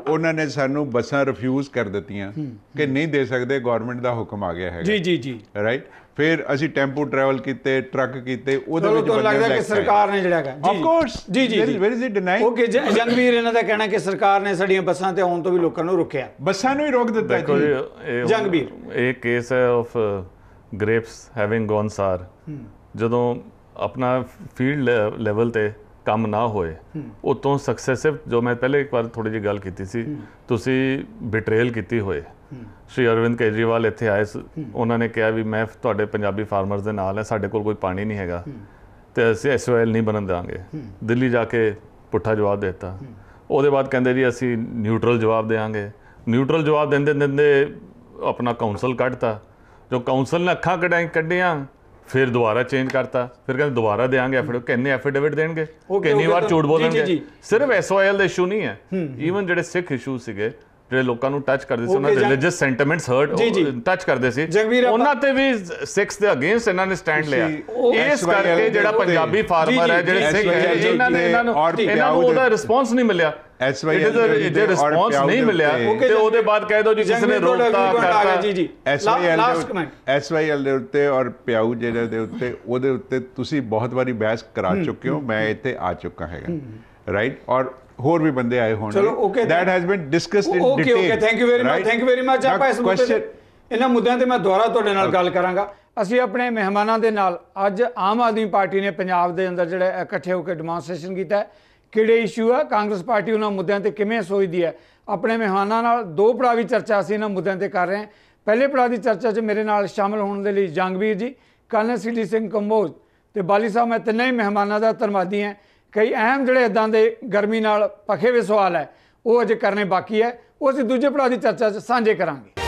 Speaker 3: ਉਹਨਾਂ ਨੇ ਸਾਨੂੰ ਬੱਸਾਂ ਰਿਫਿਊਜ਼ ਕਰ ਦਿੱਤੀਆਂ ਕਿ ਨਹੀਂ ਦੇ ਸਕਦੇ ਗਵਰਨਮੈਂਟ ਦਾ ਹੁਕਮ ਆ ਗਿਆ ਹੈਗਾ ਜੀ ਜੀ ਜੀ ਰਾਈਟ ਫਿਰ ਅਸੀਂ ਟੈਂਪੂ ਟਰੈਵਲ ਕੀਤੇ ਟਰੱਕ ਕੀਤੇ ਉਹਦੇ ਵਿੱਚ ਬੰਦੇ ਲੱਗਦਾ ਕਿ ਸਰਕਾਰ ਨੇ ਜਿਹੜਾ ਹੈਗਾ
Speaker 1: ਆਫ ਕੋਰਸ ਜੀ ਜੀ very is it denied okay Jangvir [LAUGHS] ਇਹਨਾਂ ਦਾ ਕਹਿਣਾ ਕਿ ਸਰਕਾਰ ਨੇ ਸਾਡੀਆਂ ਬੱਸਾਂ ਤੇ ਆਉਣ ਤੋਂ ਵੀ ਲੋਕਾਂ ਨੂੰ ਰੋਕਿਆ ਬੱਸਾਂ ਨੂੰ ਹੀ ਰੋਕ ਦਿੱਤਾ
Speaker 2: ਜੀ ਜੰਗਵੀਰ ਇਹ ਕੇਸ ਹੈ ਆਫ ਗ੍ਰੇਪਸ ਹੈਵਿੰਗ ਗੋਨ ਸਾਰ ਜਦੋਂ ਆਪਣਾ ਫੀਲਡ ਲੈਵਲ ਤੇ ਕੰਮ ਨਾ ਹੋਏ ਉਤੋਂ ਸਕਸੈਸਿਵ ਜੋ ਮੈਂ ਪਹਿਲੇ ਇੱਕ ਵਾਰ ਥੋੜੀ ਜਿਹੀ ਗੱਲ ਕੀਤੀ ਸੀ ਤੁਸੀਂ ਬਿਟਰੇਲ ਕੀਤੀ ਹੋਏ ਸ਼੍ਰੀ ਅਰਵਿੰਦ ਕੇਜਰੀਵਾਲ ਇੱਥੇ ਆਏ ਉਹਨਾਂ ਨੇ ਕਿਹਾ ਵੀ ਮੈਂ ਤੁਹਾਡੇ ਪੰਜਾਬੀ ਫਾਰਮਰਸ ਦੇ ਨਾਲ ਹੈ ਸਾਡੇ ਕੋਲ ਕੋਈ ਪਾਣੀ ਨਹੀਂ ਹੈਗਾ ਤੇ ਅਸੀਂ ਐਸਓਐਲ ਨਹੀਂ ਬਣਨ ਦਾਂਗੇ ਦਿੱਲੀ ਜਾ ਕੇ ਪੁੱਠਾ ਜਵਾਬ ਦਿੱਤਾ ਉਹਦੇ ਬਾਅਦ ਕਹਿੰਦੇ ਜੀ ਅਸੀਂ ਨਿਊਟਰਲ ਜਵਾਬ ਦੇਵਾਂਗੇ ਨਿਊਟਰਲ ਜਵਾਬ ਦਿੰਦੇ ਦਿੰਦੇ ਆਪਣਾ ਕਾਉਂਸਲ ਕੱਢਤਾ ਜੋ ਕਾਉਂਸਲ ਨੇ ਅੱਖਾਂ ਕਢਾਈ ਕੱਢਿਆ ਫਿਰ ਦੁਬਾਰਾ ਚੇਂਜ ਕਰਤਾ ਫਿਰ ਕਹਿੰਦੇ ਦੁਬਾਰਾ ਦੇਾਂਗੇ ਐਫੀਡੇਵਿਟ ਕਿੰਨੇ ਐਫੀਡੇਵਿਟ ਦੇਣਗੇ ਕਿੰਨੀ ਵਾਰ ਝੂਠ ਬੋਲਣਗੇ ਸਿਰਫ ਐਸਓਐਲ ਦਾ ਇਸ਼ੂ ਨਹੀਂ ਹੈ ਈਵਨ ਜਿਹੜੇ ਸਿੱਖ ਇਸ਼ੂ ਸੀਗੇ ਜਿਹੜੇ ਲੋਕਾਂ ਨੂੰ ਟੱਚ ਕਰਦੇ ਸੀ ਉਹਨਾਂ ਦੇ ਰਿਲੀਜੀਅਸ ਸੈਂਟੀਮੈਂਟਸ ਹਰਟ ਟੱਚ ਕਰਦੇ ਸੀ ਉਹਨਾਂ ਤੇ ਵੀ ਸਿੱਖਸ ਦੇ ਅਗੇਂਸਟ ਇਹਨਾਂ ਨੇ ਸਟੈਂਡ ਲਿਆ ਇਸ ਕਰਕੇ ਜਿਹੜਾ ਪੰਜਾਬੀ ਫਾਰਮਰ ਹੈ ਜਿਹੜੇ ਸਿੱਖ ਹੈ ਇਹਨਾਂ ਨੇ ਇਹਨਾਂ ਨੂੰ ਉਹਦਾ ਰਿਸਪੌਂਸ
Speaker 3: ਨਹੀਂ ਮਿਲਿਆ ਐਸਵਾਈਐਲ ਦੇ ਰਿਸਪੌਂਸ ਨਹੀਂ ਮਿਲਿਆ ਤੇ ਉਹਦੇ
Speaker 2: ਬਾਅਦ ਕਹਿ ਦਿਓ ਜੀ ਜਿਸ ਨੇ ਰੋਕਤਾ ਕਰਤਾ ਜੀ ਜੀ ਐਸਵਾਈਐਲ
Speaker 3: ਐਸਵਾਈਐਲ ਦੇ ਉੱਤੇ ਔਰ ਪਿਆਉ ਜਿਹੜੇ ਦੇ ਉੱਤੇ ਉਹਦੇ ਉੱਤੇ ਤੁਸੀਂ ਬਹੁਤ ਵਾਰੀ ਬਹਿਸ ਕਰਾ ਚੁੱਕੇ ਹੋ ਮੈਂ ਇੱਥੇ ਆ ਚੁੱਕਾ ਹੈਗਾ ਰਾਈਟ ਔਰ ਹੋਰ ਵੀ ਬੰਦੇ ਆਏ ਹੋਣਗੇ that has been discussed in detail okay okay thank you very much thank you very much ਆਪਾਂ ਇਸ ਮੁੱਦੇ ਤੇ ਇਹਨਾਂ ਮੁੱਦਿਆਂ ਤੇ ਮੈਂ ਦੁਬਾਰਾ ਤੁਹਾਡੇ ਨਾਲ ਗੱਲ ਕਰਾਂਗਾ
Speaker 1: ਅਸੀਂ ਆਪਣੇ ਮਹਿਮਾਨਾਂ ਦੇ ਨਾਲ ਅੱਜ ਆਮ ਆਦਮੀ ਪਾਰਟੀ ਨੇ ਪੰਜਾਬ ਦੇ ਅੰਦਰ ਜਿਹੜਾ ਇਕੱਠੇ ਹੋ ਕੇ ਡਿਮੋਨਸਟ੍ਰੇਸ਼ਨ ਕੀਤਾ ਹੈ ਕਿਹੜੇ ਇਸ਼ੂ ਆ ਕਾਂਗਰਸ ਪਾਰਟੀ ਉਹਨਾਂ ਮੁੱਦਿਆਂ ਤੇ ਕਿਵੇਂ ਸੋਚਦੀ ਹੈ ਆਪਣੇ ਮਹਿਮਾਨਾਂ ਨਾਲ ਦੋ ਪੜਾਅ ਵੀ ਚਰਚਾ ਅਸੀਂ ਇਹਨਾਂ ਮੁੱਦਿਆਂ ਤੇ ਕਰ ਰਹੇ ਹਾਂ ਪਹਿਲੇ ਪੜਾਅ ਦੀ ਚਰਚਾ 'ਚ ਮੇਰੇ ਨਾਲ ਸ਼ਾਮਲ ਹੋਣ ਦੇ ਲਈ ਜੰਗਵੀਰ ਜੀ ਕਾਨਨ ਸਿੱਧੀ ਸਿੰਘ ਕੰਬੋਜ ਤੇ ਬਾਲੀ ਸਾਹਿਬ ਮੈਂ ਤਿੰਨੇ ਹੀ ਮਹਿਮਾਨਾਂ ਦਾ ਧੰਨਵਾਦੀ ਹਾਂ ਕਈ ਅਹਿਮ ਜਿਹੜੇ ਇਦਾਂ ਦੇ ਗਰਮੀ ਨਾਲ ਪਖੇ ਵੀ ਸਵਾਲ ਹੈ ਉਹ ਅਜੇ ਕਰਨੇ ਬਾਕੀ ਹੈ ਉਹ ਅਸੀਂ ਦੂਜੇ ਪੜਾਅ ਦੀ ਚਰਚਾ 'ਚ ਸਾਂਝੇ ਕਰਾਂਗੇ